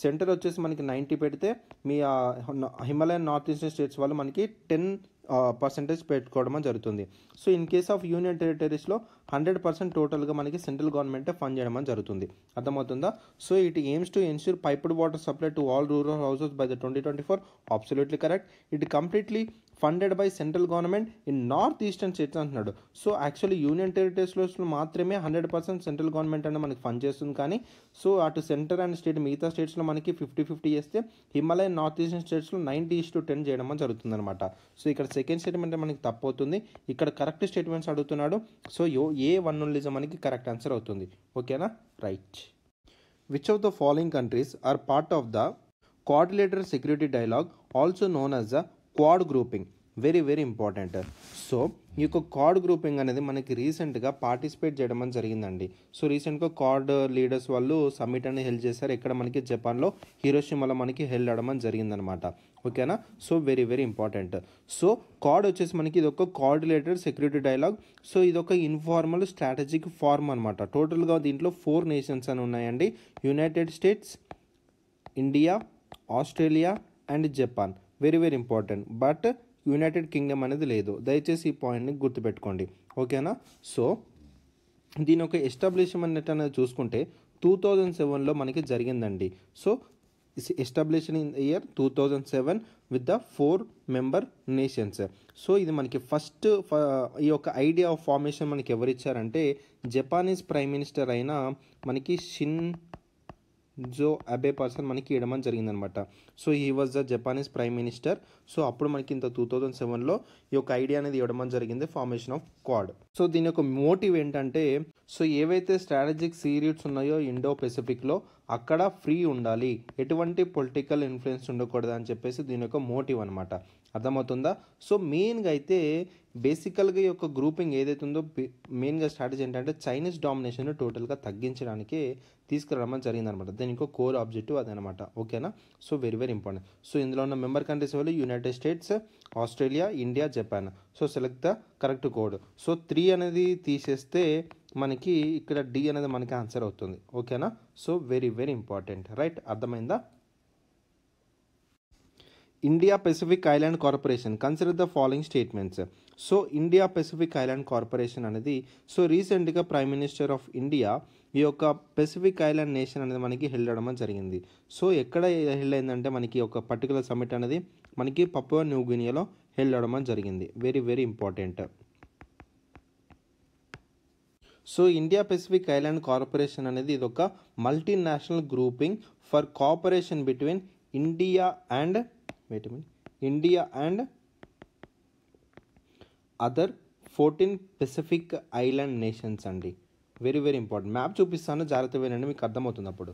సెంటర్ వచ్చేసి మనకి నైంటీ పెడితే మీ హిమాలయన్ నార్త్ ఈస్టర్న్ స్టేట్స్ వాళ్ళు మనకి టెన్ పర్సంటేజ్ పెట్టుకోవడం జరుగుతుంది so in case of union టెరిటరీస్లో హండ్రెడ్ పర్సెంట్ టోటల్గా మనకి సెంట్రల్ గవర్నమెంటే ఫండ్ చేయడం జరుగుతుంది అర్థమవుతుందా so it aims to ensure piped water supply to all rural houses by the twenty twenty four absolutely correct it completely funded by central government in north eastern states అంటున్నాడు so actually union టెరిటరీస్లో మాత్రమే hundred percent central government అనేది మనకి fund చేస్తుంది కానీ so అటు centre and state మిగతా స్టేట్స్లో మనకి ఫిఫ్టీ ఫిఫ్టీ చేస్తే హిమాలయన్ నార్త్ ఈస్టర్న్ స్టేట్స్లో నైంటీ ఈస్ టు టెన్ చేయడం జరుగుతుందనమాట సో ఇక్కడ సెకండ్ స్టేట్మెంట్ మనకి తప్పు అవుతుంది ఇక్కడ కరెక్ట్ స్టేట్మెంట్స్ అడుగుతున్నాడు సో యో ఏ వన్ ఓన్లీజం మనకి కరెక్ట్ ఆన్సర్ అవుతుంది ఓకేనా right which of the following countries are part of the coordinator security dialogue also known as the Quad grouping very very important so ఈ యొక్క కార్డ్ గ్రూపింగ్ అనేది మనకి రీసెంట్గా పార్టిసిపేట్ చేయడం అని జరిగిందండి సో రీసెంట్గా కార్డ్ లీడర్స్ వాళ్ళు సమ్మిట్ అని హెల్ప్ చేశారు ఇక్కడ మనకి జపాన్లో హీరోషిమాలో మనకి హెల్ అవడం అని జరిగిందనమాట ఓకేనా so very very important so Quad వచ్చేసి మనకి ఇది ఒక కోఆర్డినేటర్ సెక్యూరిటీ డైలాగ్ సో ఇది ఒక ఇన్ఫార్మల్ స్ట్రాటజిక్ ఫార్మ్ అనమాట టోటల్గా దీంట్లో ఫోర్ నేషన్స్ అని ఉన్నాయండి United States India Australia and Japan very very important but United Kingdom అనేది లేదు దయచేసి ఈ పాయింట్ని గుర్తుపెట్టుకోండి ఓకేనా సో దీని యొక్క ఎస్టాబ్లిష్మెంట్ అనేది చూసుకుంటే టూ థౌజండ్ సెవెన్లో మనకి జరిగిందండి so establishment in year two thousand seven with the four member nations so ఇది మనకి ఫస్ట్ uh, ఈ యొక్క ఐడియా ఆఫ్ ఫార్మేషన్ మనకి ఎవరిచ్చారంటే జపానీస్ ప్రైమ్ మినిస్టర్ అయిన మనకి షిన్ జో అబే పర్సన్ మనకి ఇవ్వడం జరిగింది అనమాట so he was the Japanese prime minister so అప్పుడు మనకి ఇంత టూ థౌజండ్ సెవెన్లో ఈ యొక్క ఐడియా అనేది ఇవ్వడం జరిగింది ఫార్మేషన్ ఆఫ్ క్వాడ్ సో దీని యొక్క మోటివ్ ఏంటంటే సో ఏవైతే స్ట్రాటజిక్ సీరియడ్స్ ఉన్నాయో ఇండో పెసిఫిక్లో అక్కడ ఫ్రీ ఉండాలి ఎటువంటి పొలిటికల్ ఇన్ఫ్లుయెన్స్ ఉండకూడదు అని చెప్పేసి దీని యొక్క మోటివ్ అనమాట అర్థమవుతుందా సో మెయిన్గా అయితే బేసికల్గా ఈ యొక్క గ్రూపింగ్ ఏదైతే ఉందో మెయిన్గా స్ట్రాటజీ ఏంటంటే చైనీస్ డామినేషన్ టోటల్గా తగ్గించడానికి తీసుకురావడం జరిగిందనమాట దీని ఇంకో కోర్ ఆబ్జెక్టివ్ అదనమాట ఓకేనా so very very important so ఇందులో ఉన్న మెంబర్ కంట్రీస్ వాళ్ళు United States Australia India Japan so select the correct code so three అనేది తీసేస్తే మనకి ఇక్కడ డి అనేది మనకి ఆన్సర్ అవుతుంది ఓకేనా so very very important right అర్థమైందా India Pacific island corporation consider the following statements so India Pacific island corporation అనేది సో రీసెంట్గా ప్రైమ్ మినిస్టర్ ఆఫ్ ఇండియా ఈ యొక్క పెసిఫిక్ ఐలాండ్ నేషన్ అనేది మనకి వెళ్ళడం జరిగింది సో ఎక్కడ వెళ్ళిందంటే మనకి ఒక పర్టికులర్ సమిట్ అనేది మనకి పప్పు పప్పువా న్యూగినియాలో వెళ్ళడం జరిగింది very very important so India Pacific island corporation అనేది ఇది ఒక multinational grouping for cooperation between India and wait a minute India other fourteen Pacific island nations అండి వెరీ వెరీ ఇంపార్టెంట్ మ్యాప్ చూపిస్తాను జాగ్రత్త వినండి మీకు అర్థమవుతుంది అప్పుడు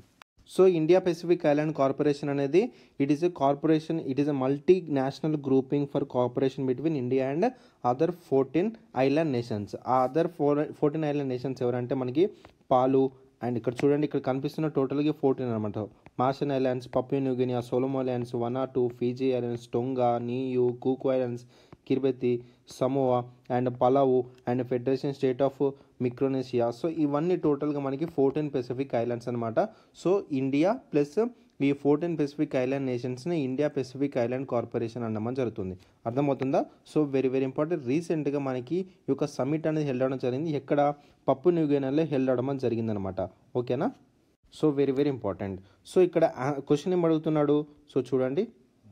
so India Pacific island corporation అనేది it is a corporation it is a multinational grouping for corporation between India and other fourteen island nations uh other four fourteen island nations ఎవరంటే మనకి పాలు అండ్ ఇక్కడ చూడండి ఇక్కడ కనిపిస్తున్న టోటల్గా fourteen అనమాట Marshall islands Papua New Guinea Solomon islands one or two Fiji islands Tonga Niue Cook islands Kiribati Samoa and Palau and federation state of Micronesia so ఇవన్నీ టోటల్గా మనకి ఫోర్టీన్ పెసిఫిక్ ఐలాండ్స్ అనమాట సో ఇండియా ప్లస్ ఈ fourteen Pacific island నేషన్స్ని India Pacific island corporation అనడం జరుగుతుంది అర్థమవుతుందా so very very important రీసెంట్గా మనకి ఈ యొక్క సమ్మిట్ అనేది హెల్డ్ అవడం జరిగింది ఎక్కడ పప్పు న్యూగినలో హెల్డ్ అవడం జరిగిందనమాట ఓకేనా so very very important so ఇక్కడ క్వశ్చన్ ఏం అడుగుతున్నాడు సో చూడండి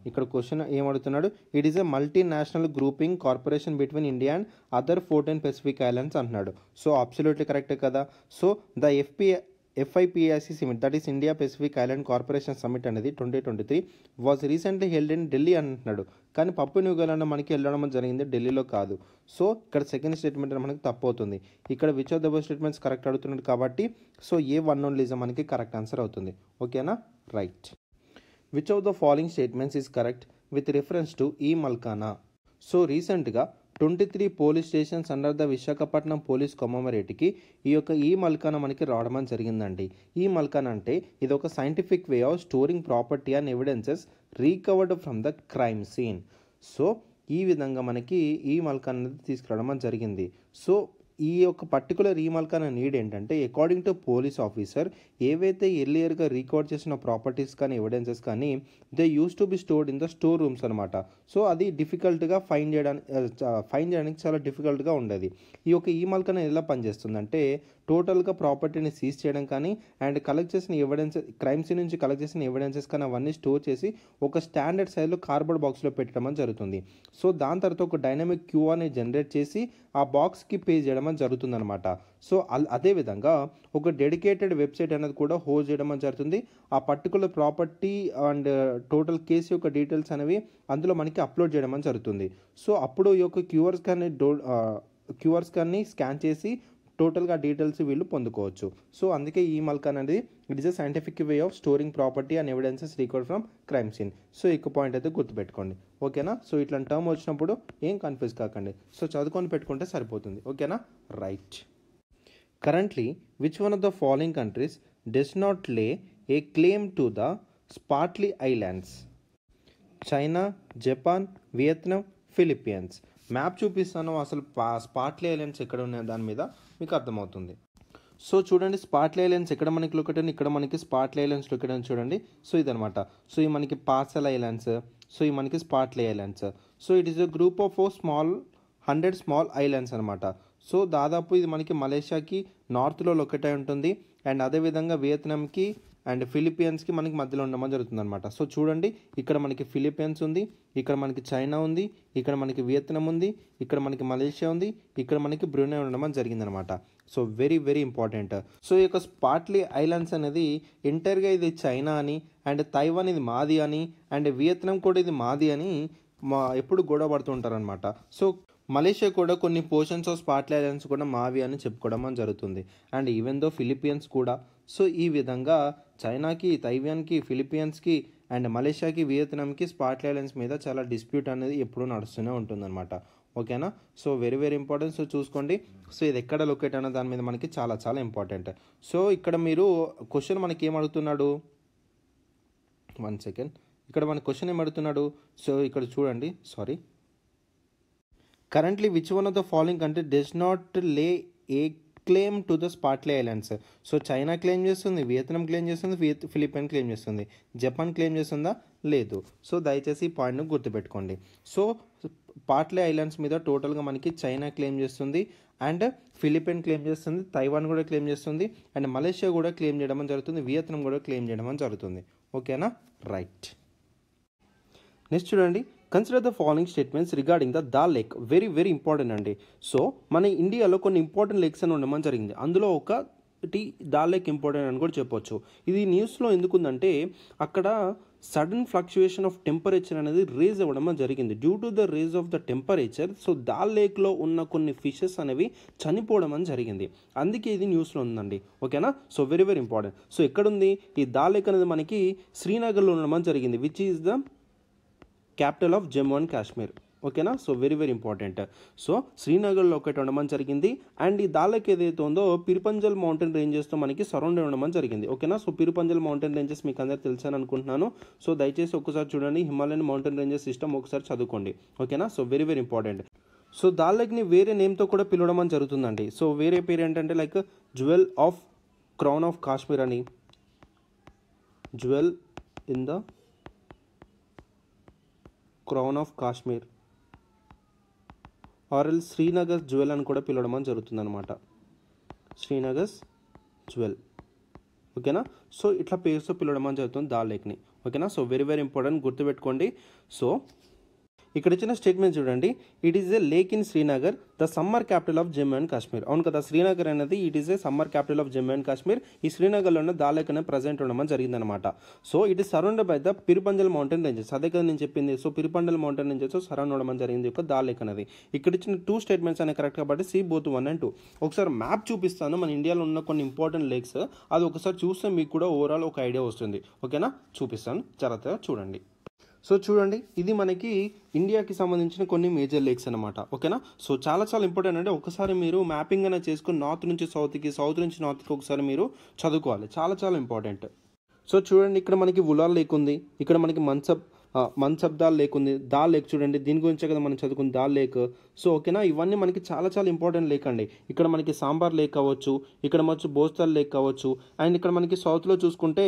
ఇక్కడ క్వశ్చన్ ఏం అడుగుతున్నాడు it is a multinational grouping corporation between India and other fourteen Pacific islands అంటున్నాడు సో అబ్సల్యూట్లీ కరెక్ట్ కదా so the FP FIPIC summit that is India Pacific island corporation summit అనేది twenty twenty three was recently held in Delhi అంటున్నాడు కానీ పప్పు న్యూగలాండ్ మనకి వెళ్ళడం జరిగింది ఢిల్లీలో కాదు సో ఇక్కడ సెకండ్ స్టేట్మెంట్ మనకి తప్పు అవుతుంది ఇక్కడ which of the statements correct అడుగుతున్నాడు కాబట్టి so a one only is మనకి కరెక్ట్ ఆన్సర్ అవుతుంది ఓకేనా right which of the following statements is correct with reference to ఈ మల్కానా సో రీసెంట్గా twenty three police stations under the Visakhapatnam police కొమ్మమరేటికి ఈ యొక్క ఈ మల్కాన మనకి రావడం జరిగిందండి ఈ మల్కాన్ అంటే ఇది ఒక scientific way of storing property and evidences recovered from the crime scene so ఈ విధంగా మనకి ఈ మల్కాన్ అనేది తీసుకురావడం జరిగింది సో ఈ యొక్క పర్టికులర్ ఈ అనే నీడ్ ఏంటంటే అకార్డింగ్ టు పోలీస్ ఆఫీసర్ ఏవైతే ఎర్లియర్గా రికార్డ్ చేసిన ప్రాపర్టీస్ కానీ ఎవిడెన్సెస్ కానీ they use to be stored in the store rooms అనమాట సో అది డిఫికల్ట్గా ఫైండ్ చేయడానికి ఫైన్ చేయడానికి చాలా డిఫికల్ట్గా ఉండేది ఈ యొక్క ఈ అనేది ఎలా పనిచేస్తుందంటే టోటల్గా ప్రాపర్టీని సీజ్ చేయడం కానీ అండ్ కలెక్ట్ చేసిన ఎవిడెన్స్ క్రైమ్ సీన్ నుంచి కలెక్ట్ చేసిన ఎవిడెన్సెస్ కానీ అవన్నీ స్టోర్ చేసి ఒక స్టాండర్డ్ సైజులో కార్బోర్డ్ బాక్స్లో పెట్టడం అని జరుగుతుంది సో దాని తర్వాత ఒక డైనమిక్ క్యూ అని జనరేట్ చేసి ఆ బాక్స్కి పే చేయడం అని జరుగుతుందనమాట సో అదేవిధంగా ఒక డెడికేటెడ్ వెబ్సైట్ అనేది కూడా హోల్ చేయడం అని జరుగుతుంది ఆ particular property and total case యొక్క డీటెయిల్స్ అనేవి అందులో మనకి అప్లోడ్ చేయడం అని జరుగుతుంది సో అప్పుడు ఈ యొక్క క్యూఆర్ కానీ డో క్యూఆర్స్ కానీ స్కాన్ చేసి టోటల్గా డీటెయిల్స్ వీళ్ళు పొందుకోవచ్చు సో అందుకే ఈ మల్కా అనేది it is a scientific way of storing property and evidences record from crime scene so ఎక్కువ పాయింట్ అయితే గుర్తుపెట్టుకోండి ఓకేనా సో ఇట్లాంటి టర్మ్ వచ్చినప్పుడు ఏం కన్ఫ్యూజ్ కాకండి సో చదువుకొని పెట్టుకుంటే సరిపోతుంది ఓకేనా right currently which one of the following countries does not lay a claim to the Spratly islands China Japan Vietnam Philippines map చూపిస్తాను అసలు స్పాట్లీ ఐలాండ్స్ ఎక్కడ ఉన్నాయి దాని మీద మీకు అర్థమవుతుంది సో చూడండి స్పాట్ ఐలాండ్స్ ఎక్కడ మనకి లొకేట్ అని ఇక్కడ మనకి స్పాట్ ఐలాండ్స్ లొకేట్ అని చూడండి సో ఇదనమాట సో ఈ మనకి పార్సల్ ఐలాండ్స్ సో ఈ మనకి Spratly islands so it is a group of small hundred small islands అనమాట సో దాదాపు ఇది మనకి మలేషియాకి నార్త్లో లొకేట్ అయి ఉంటుంది అండ్ అదేవిధంగా వియత్నాంకి అండ్ ఫిలిపియన్స్కి మనకి మధ్యలో ఉండడం జరుగుతుంది అనమాట సో చూడండి ఇక్కడ మనకి ఫిలిపియన్స్ ఉంది ఇక్కడ మనకి చైనా ఉంది ఇక్కడ మనకి వియత్నాం ఉంది ఇక్కడ మనకి మలేషియా ఉంది ఇక్కడ మనకి బ్రూనే ఉండడం జరిగిందనమాట so very very important so ఈ యొక్క స్పాట్లీ ఐలాండ్స్ అనేది ఎంటైర్గా ఇది చైనా అని అండ్ తైవాన్ ఇది మాది అని అండ్ వియత్నాం కూడా ఇది మాది అని మా ఎప్పుడు గొడవ అనమాట సో మలేషియా కూడా కొన్ని పోర్షన్స్ ఆఫ్ స్పాట్లీ ఐలాండ్స్ కూడా మావి అని చెప్పుకోవడం జరుగుతుంది అండ్ ఈవెన్ దో ఫిలిపియన్స్ కూడా సో ఈ విధంగా చైనాకి తైవాన్కి ఫిలిపీన్స్కి అండ్ మలేషియాకి వియత్నాంకి స్పాట్ లైలెన్స్ మీద చాలా డిస్ప్యూట్ అనేది ఎప్పుడూ నడుస్తూనే ఉంటుందన్నమాట ఓకేనా so very very important so చూసుకోండి సో ఇది ఎక్కడ లొకేట్ అన్న దాని మీద మనకి చాలా చాలా ఇంపార్టెంట్ సో ఇక్కడ మీరు క్వశ్చన్ మనకి ఏం అడుగుతున్నాడు వన్ సెకండ్ ఇక్కడ మన క్వశ్చన్ ఏం అడుగుతున్నాడు సో ఇక్కడ చూడండి sorry currently which one of the following country does not lay a claim to the Spratly islands so China claim చేస్తుంది వియత్నాం క్లెయిమ్ చేస్తుంది ఫిలిప్పైన్ క్లెయిమ్ చేస్తుంది జపాన్ క్లెయిమ్ చేస్తుందా లేదు సో దయచేసి ఈ పాయింట్ను గుర్తుపెట్టుకోండి సో పాట్లే ఐలాండ్స్ మీద టోటల్గా మనకి చైనా క్లెయిమ్ చేస్తుంది అండ్ ఫిలిప్పైన్ క్లెయిమ్ చేస్తుంది తైవాన్ కూడా క్లెయిమ్ చేస్తుంది అండ్ మలేషియా కూడా క్లెయిమ్ చేయడం జరుగుతుంది వియత్నాం కూడా క్లెయిమ్ చేయడం జరుగుతుంది ఓకేనా రైట్ నెక్స్ట్ చూడండి consider the following statements regarding the Dal lake very very important అండి సో మన ఇండియాలో కొన్ని ఇంపార్టెంట్ లేక్స్ అని ఉండమని జరిగింది అందులో ఒక టీ లేక్ ఇంపార్టెంట్ అని కూడా చెప్పొచ్చు ఇది న్యూస్లో ఎందుకుందంటే అక్కడ సడన్ ఫ్లక్చుయేషన్ ఆఫ్ టెంపరేచర్ అనేది రేజ్ అవ్వడం జరిగింది due to the raise of the temperature so Dal లేక్లో ఉన్న కొన్ని ఫిషెస్ అనేవి చనిపోవడం అని జరిగింది అందుకే ఇది న్యూస్లో ఉందండి ఓకేనా so very very important so ఎక్కడుంది ఈ దాల్ లేక్ అనేది మనకి శ్రీనగర్లో ఉండడం జరిగింది which is the capital of Jammu and Kashmir ఓకేనా so very very important so శ్రీనగర్లో ఒకటి ఉండమని జరిగింది అండ్ ఈ దాలక్ ఏదైతే ఉందో పిరుపంజల్ మౌంటైన్ రేంజెస్తో మనకి సరౌండింగ్ ఉండమని జరిగింది ఓకేనా సో పిరుపంజల్ మౌంటైన్ రేంజెస్ మీకు అందరికీ తెలుసని అనుకుంటున్నాను సో దయచేసి ఒకసారి చూడండి హిమాలయన్ మౌంటైన్ రేంజెస్ సిస్టమ్ ఒకసారి చదువుకోండి ఓకేనా so very very important so దాలక్ని వేరే నేమ్తో కూడా పిలవడం అని జరుగుతుందండి సో వేరే పేరు ఏంటంటే like jewel of crown of Kashmir అని jewel in the crown of Kashmir or Srinagar jewel అని కూడా పిలవడం అని జరుగుతుంది అనమాట శ్రీనగర్స్ జ్యువెల్ ఓకేనా సో ఇట్లా పేరుతో పిలవడం అని జరుగుతుంది దాల్ లేక్ని ఓకేనా సో వెరీ వెరీ ఇంపార్టెంట్ గుర్తుపెట్టుకోండి సో ఇక్కడ ఇచ్చిన స్టేట్మెంట్ చూడండి it is a lake in Srinagar the summer capital of Jammu and Kashmir అవును కదా శ్రీనగర్ అనేది it is a summer capital of Jammu and Kashmir ఈ శ్రీనగర్లోనే దాలేకనే ప్రజెంట్ ఉండమని జరిగిందనమాట so it is surrounded by the Pir Panjal mountain ranges అదే కదా నేను చెప్పింది so Pir Panjal mountain ranges surround ఉండమని జరిగింది యొక్క దాలేక్ అనేది ఇక్కడ ఇచ్చిన టూ స్టేట్మెంట్స్ అనే కరెక్ట్ కాబట్టి C both one and two ఒకసారి మ్యాప్ చూపిస్తాను మన ఇండియాలో ఉన్న కొన్ని ఇంపార్టెంట్ లేక్స్ అది ఒకసారి చూస్తే మీకు కూడా ఓవరాల్ ఒక ఐడియా వస్తుంది ఓకేనా చూపిస్తాను జాగ్రత్తగా చూడండి సో చూడండి ఇది మనకి ఇండియాకి సంబంధించిన కొన్ని మేజర్ లేక్స్ అనమాట ఓకేనా సో చాలా చాలా ఇంపార్టెంట్ అంటే ఒకసారి మీరు మ్యాపింగ్ అనేది చేసుకుని నార్త్ నుంచి సౌత్కి సౌత్ నుంచి నార్త్కి ఒకసారి మీరు చదువుకోవాలి చాలా చాలా ఇంపార్టెంట్ సో చూడండి ఇక్కడ మనకి ఉలాల్ లేక్ ఉంది ఇక్కడ మనకి మన్సబ్ మంచబ్ దాల్ లేక్ ఉంది దాల్ లేక్ చూడండి దీని గురించే కదా మనం చదువుకుంది దాల్ లేక్ సో ఓకేనా ఇవన్నీ మనకి చాలా చాలా ఇంపార్టెంట్ లేక్ అండి ఇక్కడ మనకి సాంబార్ లేక్ కావచ్చు ఇక్కడ వచ్చి బోస్తాల్ లేక్ కావచ్చు అండ్ ఇక్కడ మనకి సౌత్లో చూసుకుంటే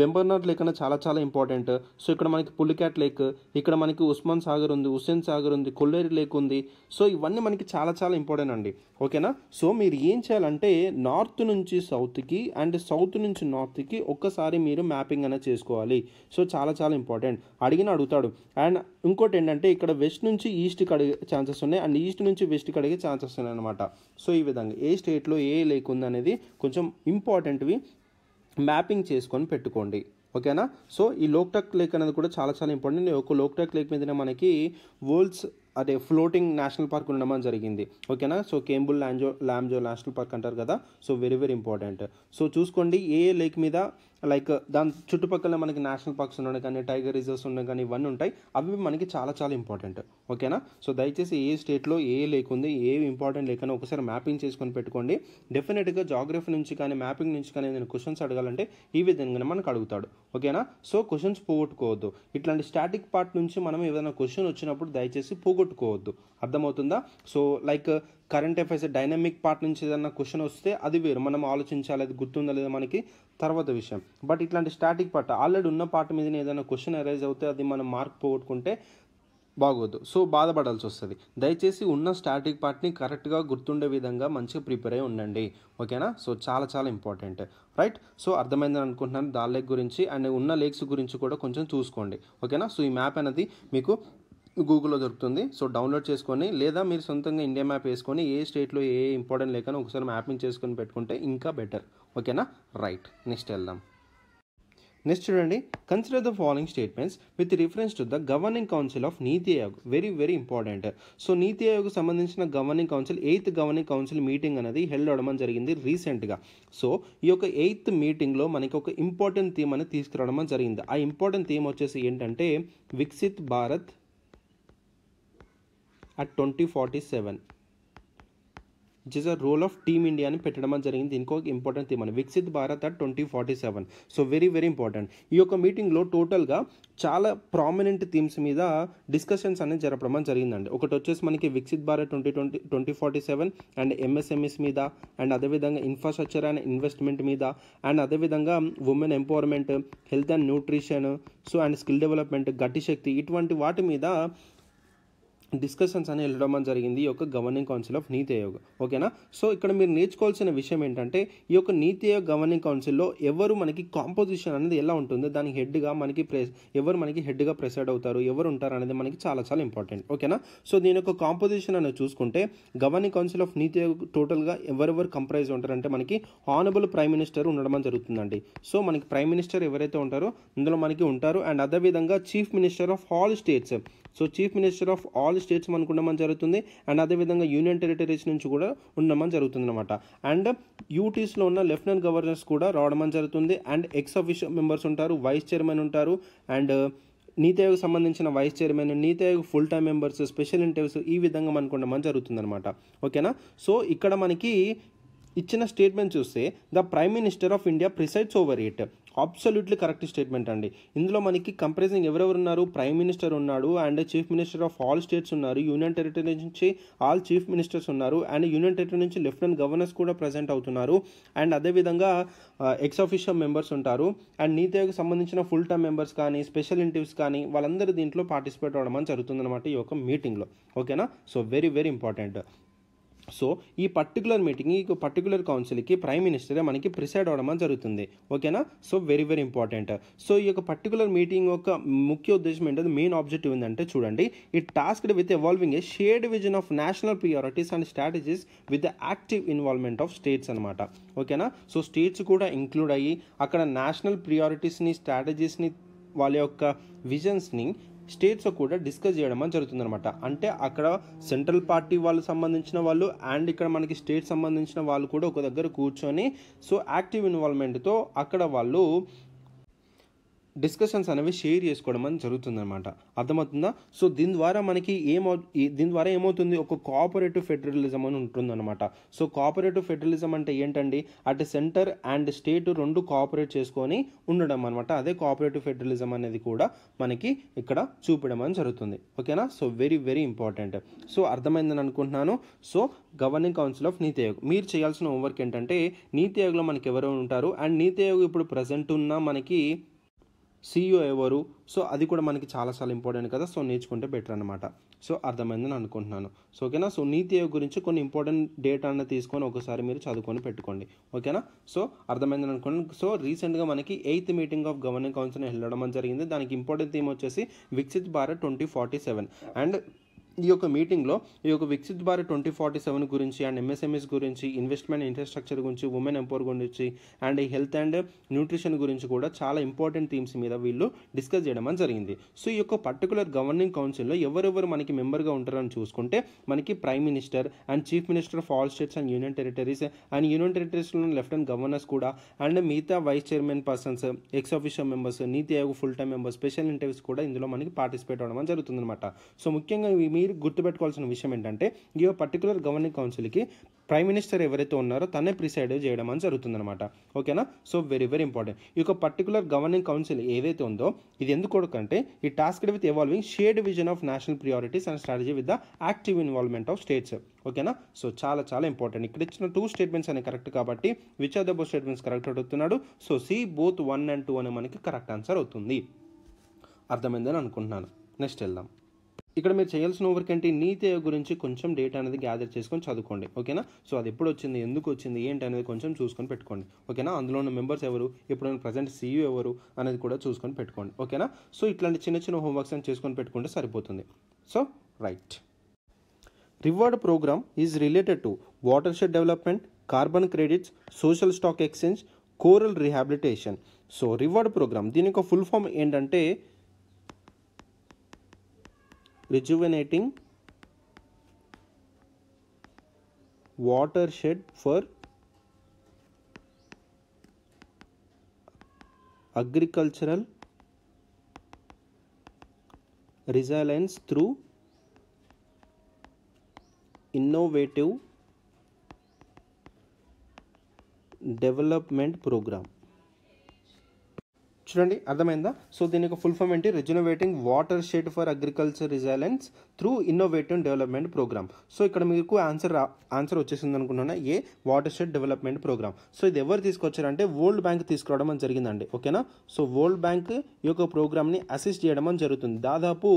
వెంబర్నాట్ లేక్ అనేది చాలా చాలా ఇంపార్టెంట్ సో ఇక్కడ మనకి పుల్లికాట్ లేక్ ఇక్కడ మనకి ఉస్మాన్ సాగర్ ఉంది హుస్సేన్ సాగర్ ఉంది కొల్లేరి లేక్ ఉంది సో ఇవన్నీ మనకి చాలా చాలా ఇంపార్టెంట్ అండి ఓకేనా సో మీరు ఏం చేయాలంటే నార్త్ నుంచి సౌత్కి అండ్ సౌత్ నుంచి నార్త్కి ఒక్కసారి మీరు మ్యాపింగ్ అనేది చేసుకోవాలి సో చాలా చాలా ఇంపార్టెంట్ అడిగిన అని అడుగుతాడు అండ్ ఇంకోటి ఏంటంటే ఇక్కడ వెస్ట్ నుంచి ఈస్ట్కి అడిగే ఛాన్సెస్ ఉన్నాయి అండ్ ఈస్ట్ నుంచి వెస్ట్కి అడిగే ఛాన్సెస్ ఉన్నాయి అనమాట సో ఈ విధంగా ఏ స్టేట్లో ఏ లేక్ ఉందనేది కొంచెం ఇంపార్టెంట్వి మ్యాపింగ్ చేసుకొని పెట్టుకోండి ఓకేనా సో ఈ లోక్టక్ లేక్ అనేది కూడా చాలా చాలా ఇంపార్టెంట్ ఒక లోక్టక్ లేక్ మీదనే మనకి వరల్డ్స్ అదే ఫ్లోటింగ్ నేషనల్ పార్క్ ఉండడం జరిగింది ఓకేనా so Keibul Lamjao Lamjao national park అంటారు కదా so very very important so చూసుకోండి ఏ లేక్ మీద లైక్ దాని చుట్టుపక్కల మనకి నేషనల్ పార్క్స్ ఉన్నాయి కానీ టైగర్ రిజర్వ్స్ ఉన్నాయి కానీ ఇవన్నీ ఉంటాయి అవి మనకి చాలా చాలా ఇంపార్టెంట్ ఓకేనా సో దయచేసి ఏ స్టేట్లో ఏ లేక్ ఉంది ఏ ఇంపార్టెంట్ లేకని ఒకసారి మ్యాపింగ్ చేసుకొని పెట్టుకోండి డెఫినెట్గా జాగ్రఫీ నుంచి కానీ మ్యాపింగ్ నుంచి కానీ ఏదైనా క్వశ్చన్స్ అడగాలంటే ఈ విధంగా మనకు అడుగుతాడు ఓకేనా సో క్వశ్చన్స్ పోగొట్టుకోవద్దు ఇట్లాంటి స్టాటిక్ పార్ట్ నుంచి మనం ఏదైనా క్వశ్చన్ వచ్చినప్పుడు దయచేసి పోగొట్టుకోవద్దు అర్థమవుతుందా so like current affairs dynamic part నుంచి ఏదైనా క్వశ్చన్ వస్తే అది వేరు మనం ఆలోచించాలి అది గుర్తుందా లేదా మనకి తర్వాత విషయం బట్ ఇట్లాంటి స్టాటిక్ పార్ట్ ఆల్రెడీ ఉన్న పార్ట్ మీద ఏదైనా క్వశ్చన్ అరైజ్ అవుతే అది మనం మార్క్ పోగొట్టుకుంటే బాగోదు సో బాధపడాల్సి వస్తుంది దయచేసి ఉన్న స్టాటిక్ పార్ట్ని కరెక్ట్గా గుర్తుండే విధంగా మంచిగా ప్రిపేర్ అయి ఉండండి ఓకేనా సో చాలా చాలా ఇంపార్టెంట్ రైట్ సో అర్థమైందని అనుకుంటున్నాను దాని లేక్ గురించి అండ్ ఉన్న లేక్స్ గురించి కూడా కొంచెం చూసుకోండి ఓకేనా సో ఈ మ్యాప్ అనేది మీకు గూగుల్లో దొరుకుతుంది సో డౌన్లోడ్ చేసుకొని లేదా మీరు సొంతంగా ఇండియా మ్యాప్ వేసుకొని ఏ స్టేట్లో ఏ ఇంపార్టెంట్ లేకనో ఒకసారి మ్యాపింగ్ చేసుకొని పెట్టుకుంటే ఇంకా బెటర్ ఓకేనా రైట్ నెక్స్ట్ వెళ్దాం నెక్స్ట్ చూడండి consider the following statements with reference to the governing council of NITI Aayog very very important so NITI Aayog సంబంధించిన governing council eighth governing council meeting అనేది హెల్డ్ అవ్వడం జరిగింది రీసెంట్గా సో ఈ యొక్క ఎయిత్ మీటింగ్లో మనకి ఒక ఇంపార్టెంట్ థీమ్ అనేది తీసుకురావడం జరిగింది ఆ ఇంపార్టెంట్ థీమ్ వచ్చేసి ఏంటంటే Viksit Bharat at twenty forty seven this a role of team India అని పెట్టడం జరిగింది ఇంకో ఇంపార్టెంట్ థీమ్ అని Viksit Bharat at twenty forty seven so very very important ఈ యొక్క మీటింగ్లో టోటల్గా చాలా ప్రామినెంట్ థీమ్స్ మీద డిస్కషన్స్ అనేది జరపడం జరిగిందండి ఒకటి వచ్చేసి మనకి Viksit Bharat twenty twenty twenty forty seven and MSMEs మీద అండ్ అదేవిధంగా ఇన్ఫ్రాస్ట్రక్చర్ అండ్ ఇన్వెస్ట్మెంట్ మీద అండ్ అదేవిధంగా women empowerment health and nutrition so and skill development Gati Shakti ఇటువంటి వాటి మీద డిస్కషన్స్ అని వెళ్ళడం జరిగింది ఈ యొక్క governing council of NITI Aayog ఓకేనా సో ఇక్కడ మీరు నేర్చుకోవాల్సిన విషయం ఏంటంటే ఈ యొక్క నీతి ఆయోగ్ గవర్నింగ్ కౌన్సిల్లో ఎవరు మనకి కాంపోజిషన్ అనేది ఎలా ఉంటుందో దాని హెడ్గా మనకి ప్రెస్ ఎవరు మనకి హెడ్గా ప్రెసైడ్ అవుతారు ఎవరు ఉంటారు అనేది మనకి చాలా చాలా ఇంపార్టెంట్ ఓకేనా సో దీని యొక్క కాంపోజిషన్ అనేది చూసుకుంటే governing council of NITI Aayog టోటల్గా ఎవరెవరు కంప్రైజ్ ఉంటారంటే మనకి ఆనబుల్ ప్రైమ్ మినిస్టర్ ఉండడం జరుగుతుందండి సో మనకి ప్రైమ్ మినిస్టర్ ఎవరైతే ఉంటారో ఇందులో మనకి ఉంటారు అండ్ అదేవిధంగా chief minister of all states so chief minister of all states అనుకుండమని జరుగుతుంది అండ్ అదేవిధంగా యూనియన్ టెరిటరీస్ నుంచి కూడా ఉండమని జరుగుతుంది అనమాట అండ్ యూటీస్లో ఉన్న లెఫ్టినెంట్ గవర్నర్స్ కూడా రావడం జరుగుతుంది అండ్ ఎక్స్ అఫీషియల్ మెంబర్స్ ఉంటారు వైస్ చైర్మన్ ఉంటారు అండ్ నీతి ఆయోగ్ సంబంధించిన vice chairman NITI Aayog full time members special interviews ఈ విధంగా మనకు ఉండమని జరుగుతుందనమాట ఓకేనా సో ఇక్కడ మనకి ఇచ్చిన స్టేట్మెంట్ చూస్తే the prime minister of India presides over it absolutely correct statement అండి ఇందులో మనకి కంపరిజింగ్ ఎవరెవరు ఉన్నారు ప్రైమ్ మినిస్టర్ ఉన్నాడు and chief minister of all states ఉన్నారు యూనియన్ టెరిటరీ నుంచి ఆల్ చీఫ్ మినిస్టర్స్ ఉన్నారు అండ్ యూనియన్ టెరిటరీ నుంచి లెఫ్టినెంట్ గవర్నర్స్ కూడా ప్రజెంట్ అవుతున్నారు అండ్ అదేవిధంగా ఎక్స్ ఆఫీషియల్ మెంబర్స్ ఉంటారు అండ్ నీతి ఆయోగ్ సంబంధించిన ఫుల్ టైం మెంబర్స్ కానీ స్పెషల్ ఇంటివ్స్ కానీ వాళ్ళందరూ దీంట్లో పార్టిసిపేట్ అవ్వడం అని జరుగుతుందన్నమాట ఈ యొక్క మీటింగ్లో ఓకేనా so very very important so ఈ పర్టికులర్ మీటింగ్ ఈ పర్టికులర్ కౌన్సిల్కి ప్రైమ్ మినిస్టర్ మనకి ప్రిసైడ్ అవడం జరుగుతుంది ఓకేనా so very very important so ఈ యొక్క పర్టికులర్ మీటింగ్ యొక్క ముఖ్య ఉద్దేశం ఏంటంటే మెయిన్ ఆబ్జెక్టివ్ ఏంటంటే చూడండి ఈ task with evolving a shared vision of national priorities and strategies with active involvement of states అనమాట ఓకేనా సో స్టేట్స్ కూడా ఇంక్లూడ్ అయ్యి అక్కడ నేషనల్ ప్రియారిటీస్ని స్ట్రాటజీస్ని వాళ్ళ యొక్క విజన్స్ని స్టేట్స్లో కూడా డిస్కస్ చేయడం అని జరుగుతుందనమాట అంటే అక్కడ సెంట్రల్ పార్టీ వాళ్ళు సంబంధించిన వాళ్ళు అండ్ ఇక్కడ మనకి స్టేట్ సంబంధించిన వాళ్ళు కూడా ఒక దగ్గర కూర్చొని సో యాక్టివ్ ఇన్వాల్వ్మెంట్తో అక్కడ వాళ్ళు డిస్కషన్స్ అనేవి షేర్ చేసుకోవడం అని జరుగుతుందన్నమాట అర్థమవుతుందా సో దీని ద్వారా మనకి ఏమవు దీని ద్వారా ఏమవుతుంది ఒక కోఆపరేటివ్ ఫెడరలిజం అని ఉంటుందన్నమాట సో కోఆపరేటివ్ ఫెడరలిజం అంటే ఏంటండి అటు సెంటర్ అండ్ స్టేట్ రెండు కోఆపరేట్ చేసుకొని ఉండడం అనమాట అదే కోఆపరేటివ్ ఫెడరలిజం అనేది కూడా మనకి ఇక్కడ చూపడం అని జరుగుతుంది ఓకేనా so very very important so అర్థమైందని అనుకుంటున్నాను so governing council of NITI Aayog మీరు చేయాల్సిన హోంవర్క్ ఏంటంటే నీతి ఆయోగ్లో మనకి ఎవరు ఉంటారు అండ్ నీతి ఆయోగ్ ఇప్పుడు ప్రజెంట్ ఉన్న మనకి సీఈఓ e ఎవరు సో అది కూడా మనకి చాలా చాలా ఇంపార్టెంట్ కదా సో నేర్చుకుంటే బెటర్ అనమాట సో అర్థమైందని అనుకుంటున్నాను సో ఓకేనా సో నీతి ఆయోగ్ గురించి కొన్ని ఇంపార్టెంట్ డేటా అన్న తీసుకొని ఒకసారి మీరు చదువుకొని పెట్టుకోండి ఓకేనా సో అర్థమైందని అనుకోండి సో రీసెంట్గా మనకి eighth meeting of governing council వెళ్ళడం జరిగింది దానికి ఇంపార్టెంట్ థీమ్ వచ్చేసి Viksit Bharat twenty forty seven and ఈ యొక్క మీటింగ్లో ఈ యొక్క Viksit Bharat twenty forty seven గురించి అండ్ ఎంఎస్ఎంఎస్ e గురించి ఇన్వెస్ట్మెంట్ ఇన్ఫ్రాస్ట్రక్చర్ గురించి ఉమెన్ ఎంపవర్ గురించి అండ్ ఈ హెల్త్ అండ్ న్యూట్రిషన్ గురించి కూడా చాలా ఇంపార్టెంట్ థీమ్స్ మీద వీళ్ళు డిస్కస్ చేయడం జరిగింది సో ఈ యొక్క పర్టికులర్ గవర్నింగ్ కౌన్సిల్లో ఎవరెవరు మనకి మెంబర్గా ఉంటారని చూసుకుంటే మనకి prime minister and chief minister of all states and union territories and union టెరిటరీస్లో లెఫ్టినెంట్ గవర్నర్స్ కూడా అండ్ మిగతా vice chairman persons ex official members NITI Aayog full time members special interviews కూడా ఇందులో మనకి పార్టిసిపేట్ అవ్వడం జరుగుతుందన్నమాట సో ముఖ్యంగా మీ మీరు గుర్తుపెట్టుకోవాల్సిన విషయం ఏంటంటే ఈ పర్టికులర్ గవర్నింగ్ కౌన్సిల్కి ప్రైమ్ మినిస్టర్ ఎవరైతే ఉన్నారో తనే ప్రిసైడ్ చేయడం అని జరుగుతుందన్నమాట ఓకేనా సో వెరీ వెరీ ఇంపార్టెంట్ ఈ యొక్క పర్టికులర్ గవర్నింగ్ కౌన్సిల్ ఏదైతే ఉందో ఇది కొడుకంటే ఈ task with evolving shared vision of national priorities and strategy with the active involvement of states ఓకేనా సో చాలా చాలా ఇంపార్టెంట్ ఇక్కడ ఇచ్చిన టూ స్టేట్మెంట్స్ అనేవి కరెక్ట్ కాబట్టి which are the both statements correct అడుగుతున్నాడు so C both one and two అనే మనకి కరెక్ట్ ఆన్సర్ అవుతుంది అర్థమైందని అనుకుంటున్నాను నెక్స్ట్ వెళ్దాం ఇక్కడ మీరు చేయాల్సిన వర్క్ అంటే నీతి గురించి కొంచెం డేటా అనేది గ్యాదర్ చేసుకొని చదువుకోండి ఓకేనా సో అది ఎప్పుడు వచ్చింది ఎందుకు వచ్చింది ఏంటి అనేది కొంచెం చూసుకొని పెట్టుకోండి ఓకేనా అందులో ఉన్న మెంబర్స్ ఎవరు ఇప్పుడు ప్రజెంట్ సీఈ ఎవరు అనేది కూడా చూసుకొని పెట్టుకోండి ఓకేనా సో ఇట్లాంటి చిన్న చిన్న హోంవర్క్స్ అని చేసుకొని పెట్టుకుంటే సరిపోతుంది so right reward programme is related to watershed development carbon credits social stock exchange coral rehabilitation so reward programme దీని యొక్క ఫుల్ ఫామ్ ఏంటంటే rejuvenating watershed for agricultural resilience through innovative development program చూడండి అర్థమైందా so దీని యొక్క full form ఏంటి rejuvenating watershed for agriculture resilience through innovative development programme so ఇక్కడ మీకు ఆన్సర్ ఆన్సర్ వచ్చేసింది అనుకున్నాను A watershed development programme so ఇది ఎవరు తీసుకొచ్చారంటే వరల్డ్ బ్యాంక్ తీసుకురావడం అని జరిగిందండి ఓకేనా సో వరల్డ్ బ్యాంక్ ఈ యొక్క ప్రోగ్రామ్ని అసిస్ట్ చేయడం అని జరుగుతుంది దాదాపు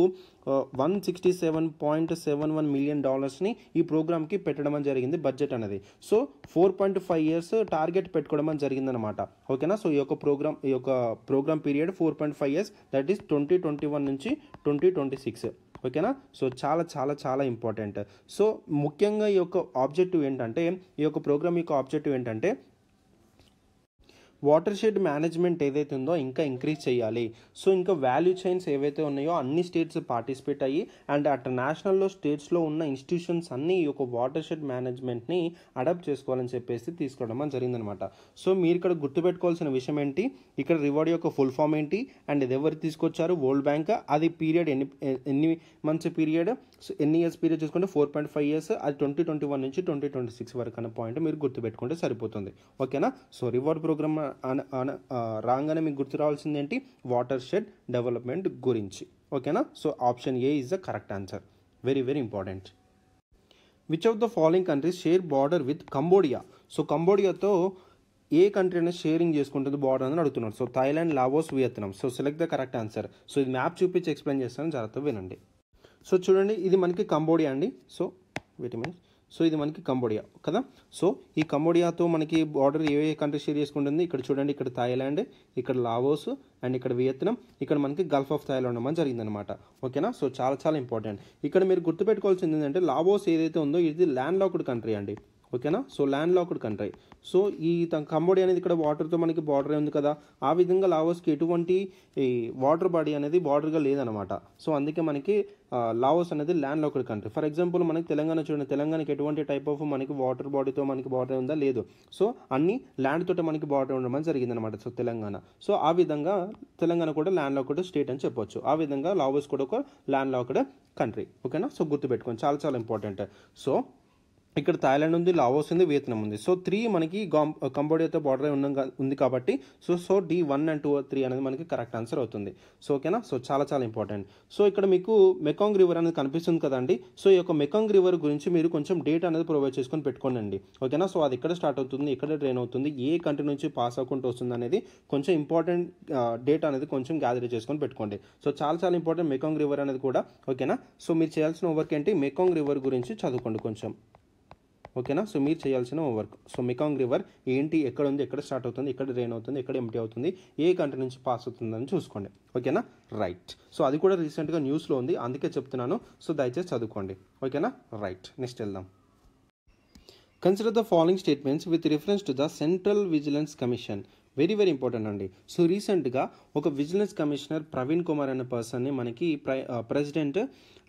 one sixty seven point seven one million డాలర్స్ని ఈ ప్రోగ్రామ్కి పెట్టడం అని జరిగింది బడ్జెట్ అనేది so four point five years target పెట్టుకోవడం అని జరిగిందనమాట ఓకేనా సో ఈ యొక్క ప్రోగ్రామ్ ఈ యొక్క programme period four point five years that is twenty twenty one నుంచి ట్వంటీ ట్వంటీ సిక్స్ ఓకేనా సో చాలా చాలా చాలా ఇంపార్టెంట్ సో ముఖ్యంగా ఈ యొక్క ఆబ్జెక్టివ్ ఏంటంటే ఈ యొక్క ప్రోగ్రామ్ యొక్క ఆబ్జెక్టివ్ ఏంటంటే వాటర్ షెడ్ మేనేజ్మెంట్ ఏదైతే ఉందో ఇంకా ఇంక్రీజ్ చేయాలి సో ఇంకా వాల్యూ చైన్స్ ఏవైతే ఉన్నాయో అన్ని స్టేట్స్ పార్టిసిపేట్ అయ్యి అండ్ అట్ నేషనల్లో స్టేట్స్లో ఉన్న ఇన్స్టిట్యూషన్స్ అన్నీ ఈ యొక్క వాటర్ షెడ్ మేనేజ్మెంట్ని అడాప్ట్ చేసుకోవాలని చెప్పేసి తీసుకోవడం జరిగిందనమాట సో మీరు ఇక్కడ గుర్తుపెట్టుకోవాల్సిన విషయం ఏంటి ఇక్కడ రివార్డ్ యొక్క ఫుల్ ఫామ్ ఏంటి అండ్ ఇది ఎవరు తీసుకొచ్చారు వరల్డ్ బ్యాంక్ అది పీరియడ్ ఎన్ని ఎన్ని మంత్స్ పీరియడ్ సో ఎన్ని ఇయర్స్ పీరియడ్ చూసుకుంటే ఫోర్ పాయింట్ ఫైవ్ ఇయర్స్ అది ట్వంటీ ట్వంటీ వన్ నుంచి ట్వంటీ ట్వంటీ సిక్స్ వరకు అనే పాయింట్ మీరు గుర్తుపెట్టుకుంటే సరిపోతుంది ఓకేనా సో రివార్డ్ ప్రోగ్రామ్ అన రాగానే మీకు గుర్తు రావాల్సింది ఏంటి వాటర్ షెడ్ డెవలప్మెంట్ గురించి ఓకేనా so option A is the correct answer very very important which of the following countries share border with Cambodia so కంబోడియాతో ఏ కంట్రీ అయినా షేరింగ్ చేసుకుంటుంది బార్డర్ అని అడుగుతున్నారు so Thailand Laos Vietnam so select the correct answer so ఇది map చూపించి explain చేస్తాను జాగ్రత్తగా వినండి సో చూడండి ఇది మనకి కంబోడియా అండి సో వెయిట్ మినిట్స్ సో ఇది మనకి కంబోడియా కదా సో ఈ కంబోడియాతో మనకి బార్డర్ ఏ ఏ కంట్రీ షేర్ చేసుకుంటుంది ఇక్కడ చూడండి ఇక్కడ థాయిలాండ్ ఇక్కడ లావోస్ అండ్ ఇక్కడ వియత్నాం ఇక్కడ మనకి గల్ఫ్ ఆఫ్ థాయిలాండ్ ఉండమని జరిగిందనమాట ఓకేనా సో చాలా చాలా ఇంపార్టెంట్ ఇక్కడ మీరు గుర్తుపెట్టుకోవాల్సింది ఏంటంటే లావోస్ ఏదైతే ఉందో ఇది ల్యాండ్ లాక్డ్ కంట్రీ అండి ఓకేనా so landlocked country so ఈ కంబోడియా అనేది ఇక్కడ వాటర్తో మనకి బార్డర్ ఉంది కదా ఆ విధంగా లావోస్కి ఎటువంటి ఈ వాటర్ బాడీ అనేది బార్డర్గా లేదనమాట సో అందుకే మనకి లావోస్ అనేది landlocked country for example మనకి తెలంగాణ చూడండి తెలంగాణకి ఎటువంటి టైప్ ఆఫ్ మనకి వాటర్ బాడీతో మనకి బార్డర్ ఉందా లేదు సో అన్ని ల్యాండ్ తోటి మనకి బార్డర్ ఉండడం జరిగింది అనమాట సో తెలంగాణ సో ఆ విధంగా తెలంగాణ కూడా ల్యాండ్ లాక్డ్ స్టేట్ అని చెప్పొచ్చు ఆ విధంగా లావోస్ కూడా ఒక ల్యాండ్ లాక్డ్ కంట్రీ ఓకేనా సో గుర్తుపెట్టుకోండి చాలా చాలా ఇంపార్టెంట్ సో ఇక్కడ థాయిలాండ్ ఉంది లావోస్ ఉంది వియత్నాం ఉంది సో త్రీ మనకి కంబోడియాతో బార్డర్ ఉన్నాం ఉంది కాబట్టి so so D one and two three అనేది మనకి కరెక్ట్ ఆన్సర్ అవుతుంది సో ఓకేనా సో చాలా చాలా ఇంపార్టెంట్ సో ఇక్కడ మీకు మెకాంగ్ రివర్ అనేది కనిపిస్తుంది కదండి సో ఈ యొక్క మెకాంగ్ రివర్ గురించి మీరు కొంచెం డేట్ అనేది ప్రొవైడ్ చేసుకొని పెట్టుకోండి ఓకేనా సో అది ఎక్కడ స్టార్ట్ అవుతుంది ఎక్కడ డ్రైన్ అవుతుంది ఏ కంట్రీ నుంచి పాస్ అవ్వకుండా వస్తుంది అనేది కొంచెం ఇంపార్టెంట్ డేట్ అనేది కొంచెం గ్యాదర్ చేసుకొని పెట్టుకోండి సో చాలా చాలా ఇంపార్టెంట్ మెకాంగ్ రివర్ అనేది కూడా ఓకేనా సో మీరు చేయాల్సిన వర్క్ ఏంటి మెకాంగ్ రివర్ గురించి చదువుకోండి కొంచెం ఓకేనా సో మీరు చేయాల్సిన వర్క్ సో మెకాంగ్ రివర్ ఏంటి ఎక్కడ ఉంది ఎక్కడ స్టార్ట్ అవుతుంది ఎక్కడ డ్రైన్ అవుతుంది ఎక్కడ ఎంటీ అవుతుంది ఏ కంట్రీ నుంచి పాస్ అవుతుందని చూసుకోండి ఓకేనా రైట్ సో అది కూడా రీసెంట్గా న్యూస్లో ఉంది అందుకే చెప్తున్నాను సో దయచేసి చదువుకోండి ఓకేనా రైట్ నెక్స్ట్ వెళ్దాం consider the following statements with reference to the central vigilance commission very very important అండి సో రీసెంట్గా ఒక విజిలెన్స్ కమిషనర్ ప్రవీణ్ కుమార్ అనే పర్సన్ని మనకి ప్రెసిడెంట్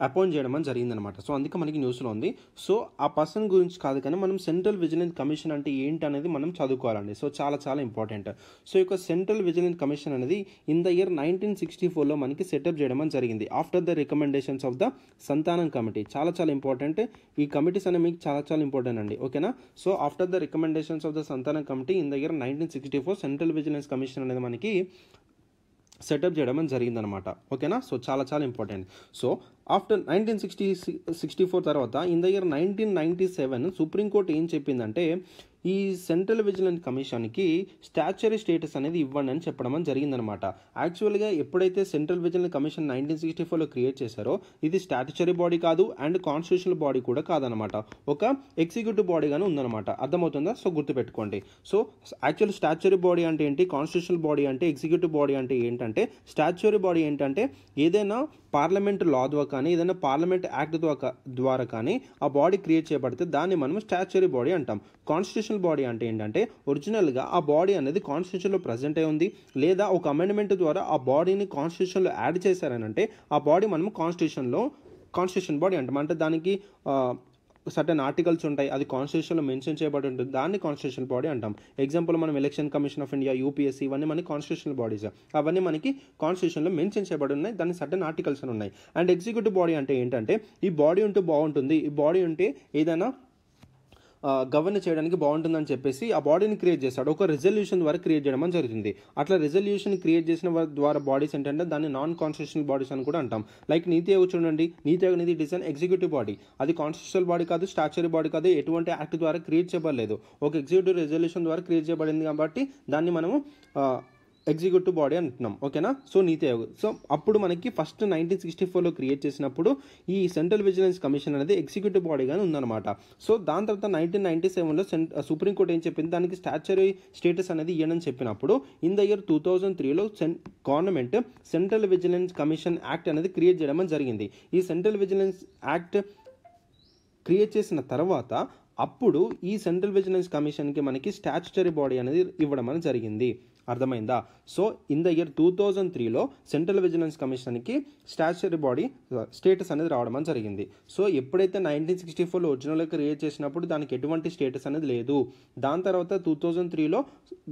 అపాయింట్ చేయడం అని జరిగిందనమాట సో అందుకే మనకి న్యూస్లో ఉంది సో ఆ పర్సన్ గురించి కాదు కానీ మనం సెంట్రల్ విజిలెన్స్ కమిషన్ అంటే ఏంటి అనేది మనం చదువుకోవాలండి సో చాలా చాలా ఇంపార్టెంట్ సో యొక్క సెంట్రల్ విజిలెన్స్ కమిషన్ అనేది in the year nineteen sixty ఫోర్లో మనకి సెటప్ చేయడం అని జరిగింది after the recommendations of the Santhanam committee చాలా చాలా ఇంపార్టెంట్ ఈ కమిటీస్ అనేవి మీకు చాలా చాలా ఇంపార్టెంట్ అండి ఓకేనా so after the recommendations of the Santhanam committee in the year nineteen sixty four central central vigilance commission అనేది మనకి సెటప్ చేయడం జరిగిందనమాట ఓకేనా సో చాలా చాలా important so after nineteen sixty sixty four తర్వాత in the year nineteen ninety seven supreme court ఏం చెప్పిందంటే ఈ సెంట్రల్ విజిలెన్స్ కమిషన్కి స్టాచ్యురీ స్టేటస్ అనేది ఇవ్వండి అని చెప్పడం అని జరిగిందనమాట యాక్చువల్గా ఎప్పుడైతే central vigilance commission nineteen sixty ఫోర్లో క్రియేట్ చేశారో ఇది స్టాచ్యురీ బాడీ కాదు అండ్ కాన్స్టిట్యూషనల్ బాడీ కూడా కాదనమాట ఒక ఎగ్జిక్యూటివ్ బాడీగానే ఉందన్నమాట అర్థమవుతుందా సో గుర్తుపెట్టుకోండి సో యాక్చువల్ స్టాచ్యురీ బాడీ అంటే ఏంటి కాన్స్టిట్యూషనల్ బాడీ అంటే ఎగ్జిక్యూటివ్ బాడీ అంటే ఏంటంటే స్టాచ్యురీ బాడీ ఏంటంటే ఏదైనా పార్లమెంట్ లా ద్వారా కానీ ఏదైనా పార్లమెంట్ యాక్ట్ ద్వారా కానీ ఆ బాడీ క్రియేట్ చేయబడితే దాన్ని మనం స్టాచ్యురీ బాడీ అంటాం కాన్స్టిట్యూషన్ బాడీ అంటే ఏంటంటే ఒరిజినల్గా ఆ బాడీ అనేది కాన్స్టిట్యూషన్లో ప్రజెంట్ అయి ఉంది లేదా ఒక అమెండ్మెంట్ ద్వారా ఆ బాడీని కాన్స్టిట్యూషన్లో యాడ్ చేశారని అంటే ఆ బాడీ మనము కాన్స్టిట్యూషన్లో కాన్స్టిట్యూషన్ బాడీ అంటాం అంటే దానికి సర్టెన్ ఆర్టికల్స్ ఉంటాయి అది కాన్స్టిట్యూషన్లో మెన్షన్ చేయబడి ఉంటుంది దాన్ని కాన్స్టిట్యూషన్ బాడీ అంటాం ఎగ్జాంపుల్ మనం election commission of India UPSC ఇవన్నీ మనకి కాన్స్టిట్యూషన్ బాడీస్ అవన్నీ మనకి కాన్స్టిట్యూషన్లో మెన్షన్ చేయబడి ఉన్నాయి దాని సర్టెన్ ఆర్టికల్స్ ఉన్నాయి అండ్ ఎగ్జిక్యూటివ్ బాడీ అంటే ఏంటంటే ఈ బాడీ ఉంటే బాగుంటుంది ఈ బాడీ ఉంటే ఏదైనా గవర్న్ చేయడానికి బాగుంటుందని చెప్పేసి ఆ బాడీని క్రియేట్ చేస్తాడు ఒక రిజల్యూషన్ ద్వారా క్రియేట్ చేయడం అని జరుగుతుంది అట్లా రిజల్యూషన్ క్రియేట్ చేసిన ద్వారా బాడీస్ ఏంటంటే దాన్ని నాన్ కాన్స్టిట్యూషనల్ బాడీస్ అని కూడా అంటాం లైక్ నీతి ఆయోగ్ చూడండి నీతి ఆయోగ్ అనేది డిజైన్ ఎగ్జిక్యూటివ్ బాడీ అది కాన్స్టిట్యూషనల్ బాడీ కాదు స్టాచ్యురీ బాడీ కాదు ఎటువంటి యాక్ట్ ద్వారా క్రియేట్ చేయబడలేదు ఒక ఎగ్జిక్యూటివ్ రిజల్యూషన్ ద్వారా క్రియేట్ చేయబడింది కాబట్టి దాన్ని మనము ఎగ్జిక్యూటివ్ బాడీ అంటున్నాం ఓకేనా సో నీతి ఆయోగ్ సో అప్పుడు మనకి ఫస్ట్ నైన్టీన్ సిక్స్టీ ఫోర్లో క్రియేట్ చేసినప్పుడు ఈ సెంట్రల్ విజిలెన్స్ కమిషన్ అనేది ఎగ్జిక్యూటివ్ బాడీగానే ఉందన్నమాట సో దాని తర్వాత నైన్టీన్ నైన్టీ సెవెన్లో సుప్రీంకోర్టు ఏం చెప్పింది దానికి స్టాచ్యురీ స్టేటస్ అనేది ఇవ్వని చెప్పినప్పుడు in the year two thousand త్రీలో సెన్ government central vigilance commission act అనేది క్రియేట్ చేయడం జరిగింది ఈ సెంట్రల్ విజిలెన్స్ యాక్ట్ క్రియేట్ చేసిన తర్వాత అప్పుడు ఈ సెంట్రల్ విజిలెన్స్ కమిషన్కి మనకి స్టాచ్యుటరీ బాడీ అనేది ఇవ్వడం అనేది జరిగింది అర్థమైందా so in the year two thousand త్రీలో సెంట్రల్ విజిలెన్స్ కమిషన్కి స్టాచ్యురీ బాడీ స్టేటస్ అనేది రావడం జరిగింది సో ఎప్పుడైతే నైన్టీన్ సిక్స్టీ ఫోర్లో ఒరిజినల్ క్రియేట్ చేసినప్పుడు దానికి ఎటువంటి స్టేటస్ అనేది లేదు దాని తర్వాత టూ థౌజండ్ త్రీలో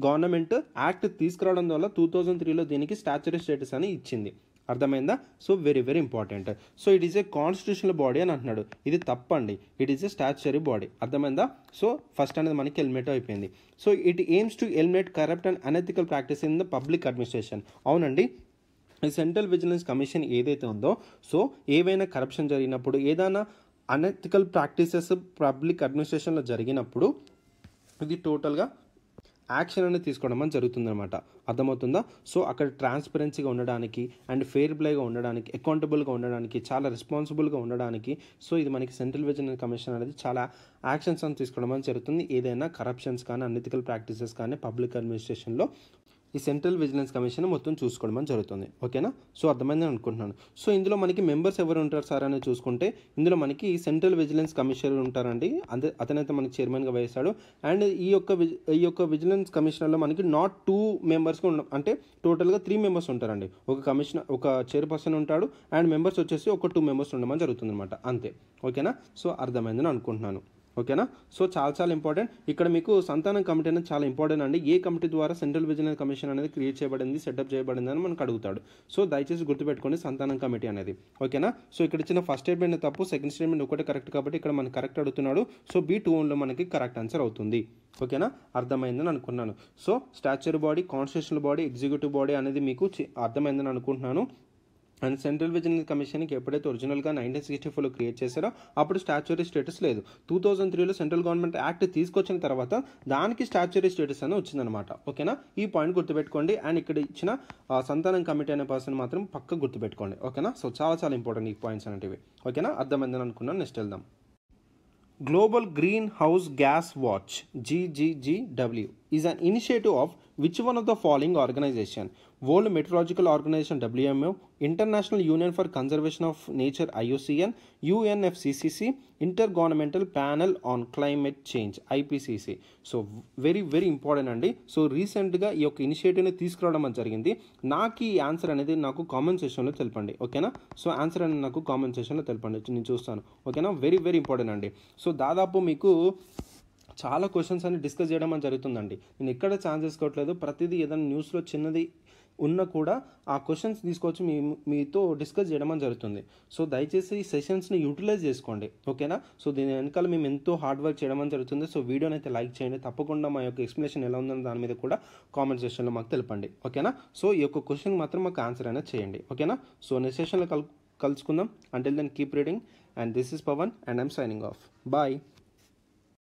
గవర్నమెంట్ యాక్ట్ తీసుకురావడం వల్ల టూ థౌజండ్ త్రీలో దీనికి స్టాచ్యురీ స్టేటస్ అని ఇచ్చింది అర్థమైందా so very very important so it is a constitutional body అని అంటున్నాడు ఇది తప్పండి it is a statutory body అర్థమైందా సో ఫస్ట్ అనేది మనకి హెల్మెట్ అయిపోయింది so it aims to helmet corrupt and unethical practice in the public administration అవునండి సెంట్రల్ విజిలెన్స్ కమిషన్ ఏదైతే ఉందో సో ఏవైనా కరప్షన్ జరిగినప్పుడు ఏదైనా అనెథికల్ ప్రాక్టీసెస్ పబ్లిక్ అడ్మినిస్ట్రేషన్లో జరిగినప్పుడు ఇది టోటల్గా యాక్షన్ అనేది తీసుకోవడం అని జరుగుతుందనమాట అర్థమవుతుందా సో అక్కడ ట్రాన్స్పరెన్సీగా ఉండడానికి అండ్ ఫెయిర్ ప్లేగా ఉండడానికి అకౌంటబుల్గా ఉండడానికి చాలా రెస్పాన్సిబుల్గా ఉండడానికి సో ఇది మనకి సెంట్రల్ విజిలెన్స్ కమిషన్ అనేది చాలా యాక్షన్స్ అని తీసుకోవడం అని జరుగుతుంది ఏదైనా కరప్షన్స్ కానీ అన్ఎథికల్ ప్రాక్టీసెస్ కానీ పబ్లిక్ అడ్మినిస్ట్రేషన్లో ఈ సెంట్రల్ విజిలెన్స్ కమిషన్ మొత్తం చూసుకోవడం జరుగుతుంది ఓకేనా సో అర్థమైందని అనుకుంటున్నాను సో ఇందులో మనకి మెంబర్స్ ఎవరు ఉంటారు సార్ అని చూసుకుంటే ఇందులో మనకి సెంట్రల్ విజిలెన్స్ కమిషనర్ ఉంటారండి అంతే అతనైతే మనకి చైర్మన్గా వేస్తాడు అండ్ ఈ యొక్క ఈ యొక్క విజిలెన్స్ కమిషనర్లో మనకి నాట్ టూ మెంబర్స్గా ఉండ అంటే టోటల్గా త్రీ మెంబర్స్ ఉంటారండి ఒక కమిషనర్ ఒక చైర్పర్సన్ ఉంటాడు అండ్ మెంబర్స్ వచ్చేసి ఒక టూ మెంబర్స్ ఉండమని జరుగుతుంది అనమాట అంతే ఓకేనా సో అర్థమైందని అనుకుంటున్నాను ఓకేనా సో చాలా చాలా ఇంపార్టెంట్ ఇక్కడ మీకు సంతానం కమిటీ అనేది చాలా ఇంపార్టెంట్ అండి ఏ కమిటీ ద్వారా సెంట్రల్ విజిలెన్స్ కమిషన్ అనేది క్రియేట్ చేయబడింది సెటప్ చేయబడింది అని మనకు అడుగుతాడు సో దయచేసి గుర్తుపెట్టుకోండి సంతానం కమిటీ అనేది ఓకేనా సో ఇక్కడ ఇచ్చిన ఫస్ట్ స్టేట్మెంట్ తప్పు సెకండ్ స్టేట్మెంట్ ఒకటే కరెక్ట్ కాబట్టి ఇక్కడ మనకు కరెక్ట్ అడుగుతున్నాడు సో బీ టూ వన్లో మనకి కరెక్ట్ ఆన్సర్ అవుతుంది ఓకేనా అర్థమైందని అనుకున్నాను so statutory body constitutional body executive body అనేది మీకు అర్థమైందని అనుకుంటున్నాను అండ్ సెంట్రల్ విజిలెన్స్ కమిషన్కి ఎప్పుడైతే ఒరిజినల్గా నైన్టీన్ సిక్స్టీ ఫోర్లో క్రియేట్ చేశారో అప్పుడు స్టాచ్యురీ స్టేటస్ లేదు టూ థౌజండ్ త్రీలో సెంట్రల్ గవర్నమెంట్ యాక్ట్ తీసుకొచ్చిన తర్వాత దానికి స్టాచ్యురీ స్టేటస్ అనేది వచ్చిందనమాట ఓకేనా ఈ పాయింట్ గుర్తుపెట్టుకోండి అండ్ ఇక్కడ ఇచ్చిన సంతానం కమిటీ అనే పర్సన్ మాత్రం పక్క గుర్తుపెట్టుకోండి ఓకేనా సో చాలా చాలా ఇంపార్టెంట్ ఈ పాయింట్స్ అనేటివి ఓకేనా అర్థమైందని అనుకున్నాను నెక్స్ట్ వెళ్దాం global greenhouse gas watch GGGW is an initiative of which one of the following organisation world meteorological organisation WMO international union for conservation of nature IUCN UNFCCC intergovernmental panel on climate change IPCC so very very important అండి so రీసెంట్గా ఈ యొక్క ఇనిషియేటివ్ని తీసుకురావడం అని జరిగింది నాకు ఈ answer అనేది నాకు కామెంట్ సెషన్లో తెలిపండి ఓకేనా సో ఆన్సర్ అనేది నాకు కామెంట్ సెషన్లో తెలిపండి నేను చూస్తాను ఓకేనా వెరీ వెరీ ఇంపార్టెంట్ అండి సో దాదాపు మీకు చాలా క్వశ్చన్స్ అని డిస్కస్ చేయడం అని జరుగుతుందండి నేను ఎక్కడ ఛాన్స్ చేసుకోవట్లేదు ప్రతిదీ ఏదైనా న్యూస్లో చిన్నది ఉన్నా కూడా ఆ క్వశ్చన్స్ తీసుకొచ్చి మీ మీతో డిస్కస్ చేయడం అని జరుగుతుంది సో దయచేసి ఈ సెషన్స్ని యూటిలైజ్ చేసుకోండి ఓకేనా సో దీని వెనకాల మేము ఎంతో హార్డ్ వర్క్ చేయడం అని జరుగుతుంది సో వీడియోని అయితే లైక్ చేయండి తప్పకుండా మా యొక్క ఎక్స్ప్లెనేషన్ ఎలా ఉందని దాని మీద కూడా కామెంట్ సెషన్లో మాకు తెలపండి ఓకేనా సో ఈ యొక్క క్వశ్చన్ మాత్రం మాకు ఆన్సర్ అయినా చేయండి ఓకేనా సో నెక్స్ట్ సెషన్లో కల్ కలుసుకుందాం until then keep reading and this is Pavan and I'm signing off bye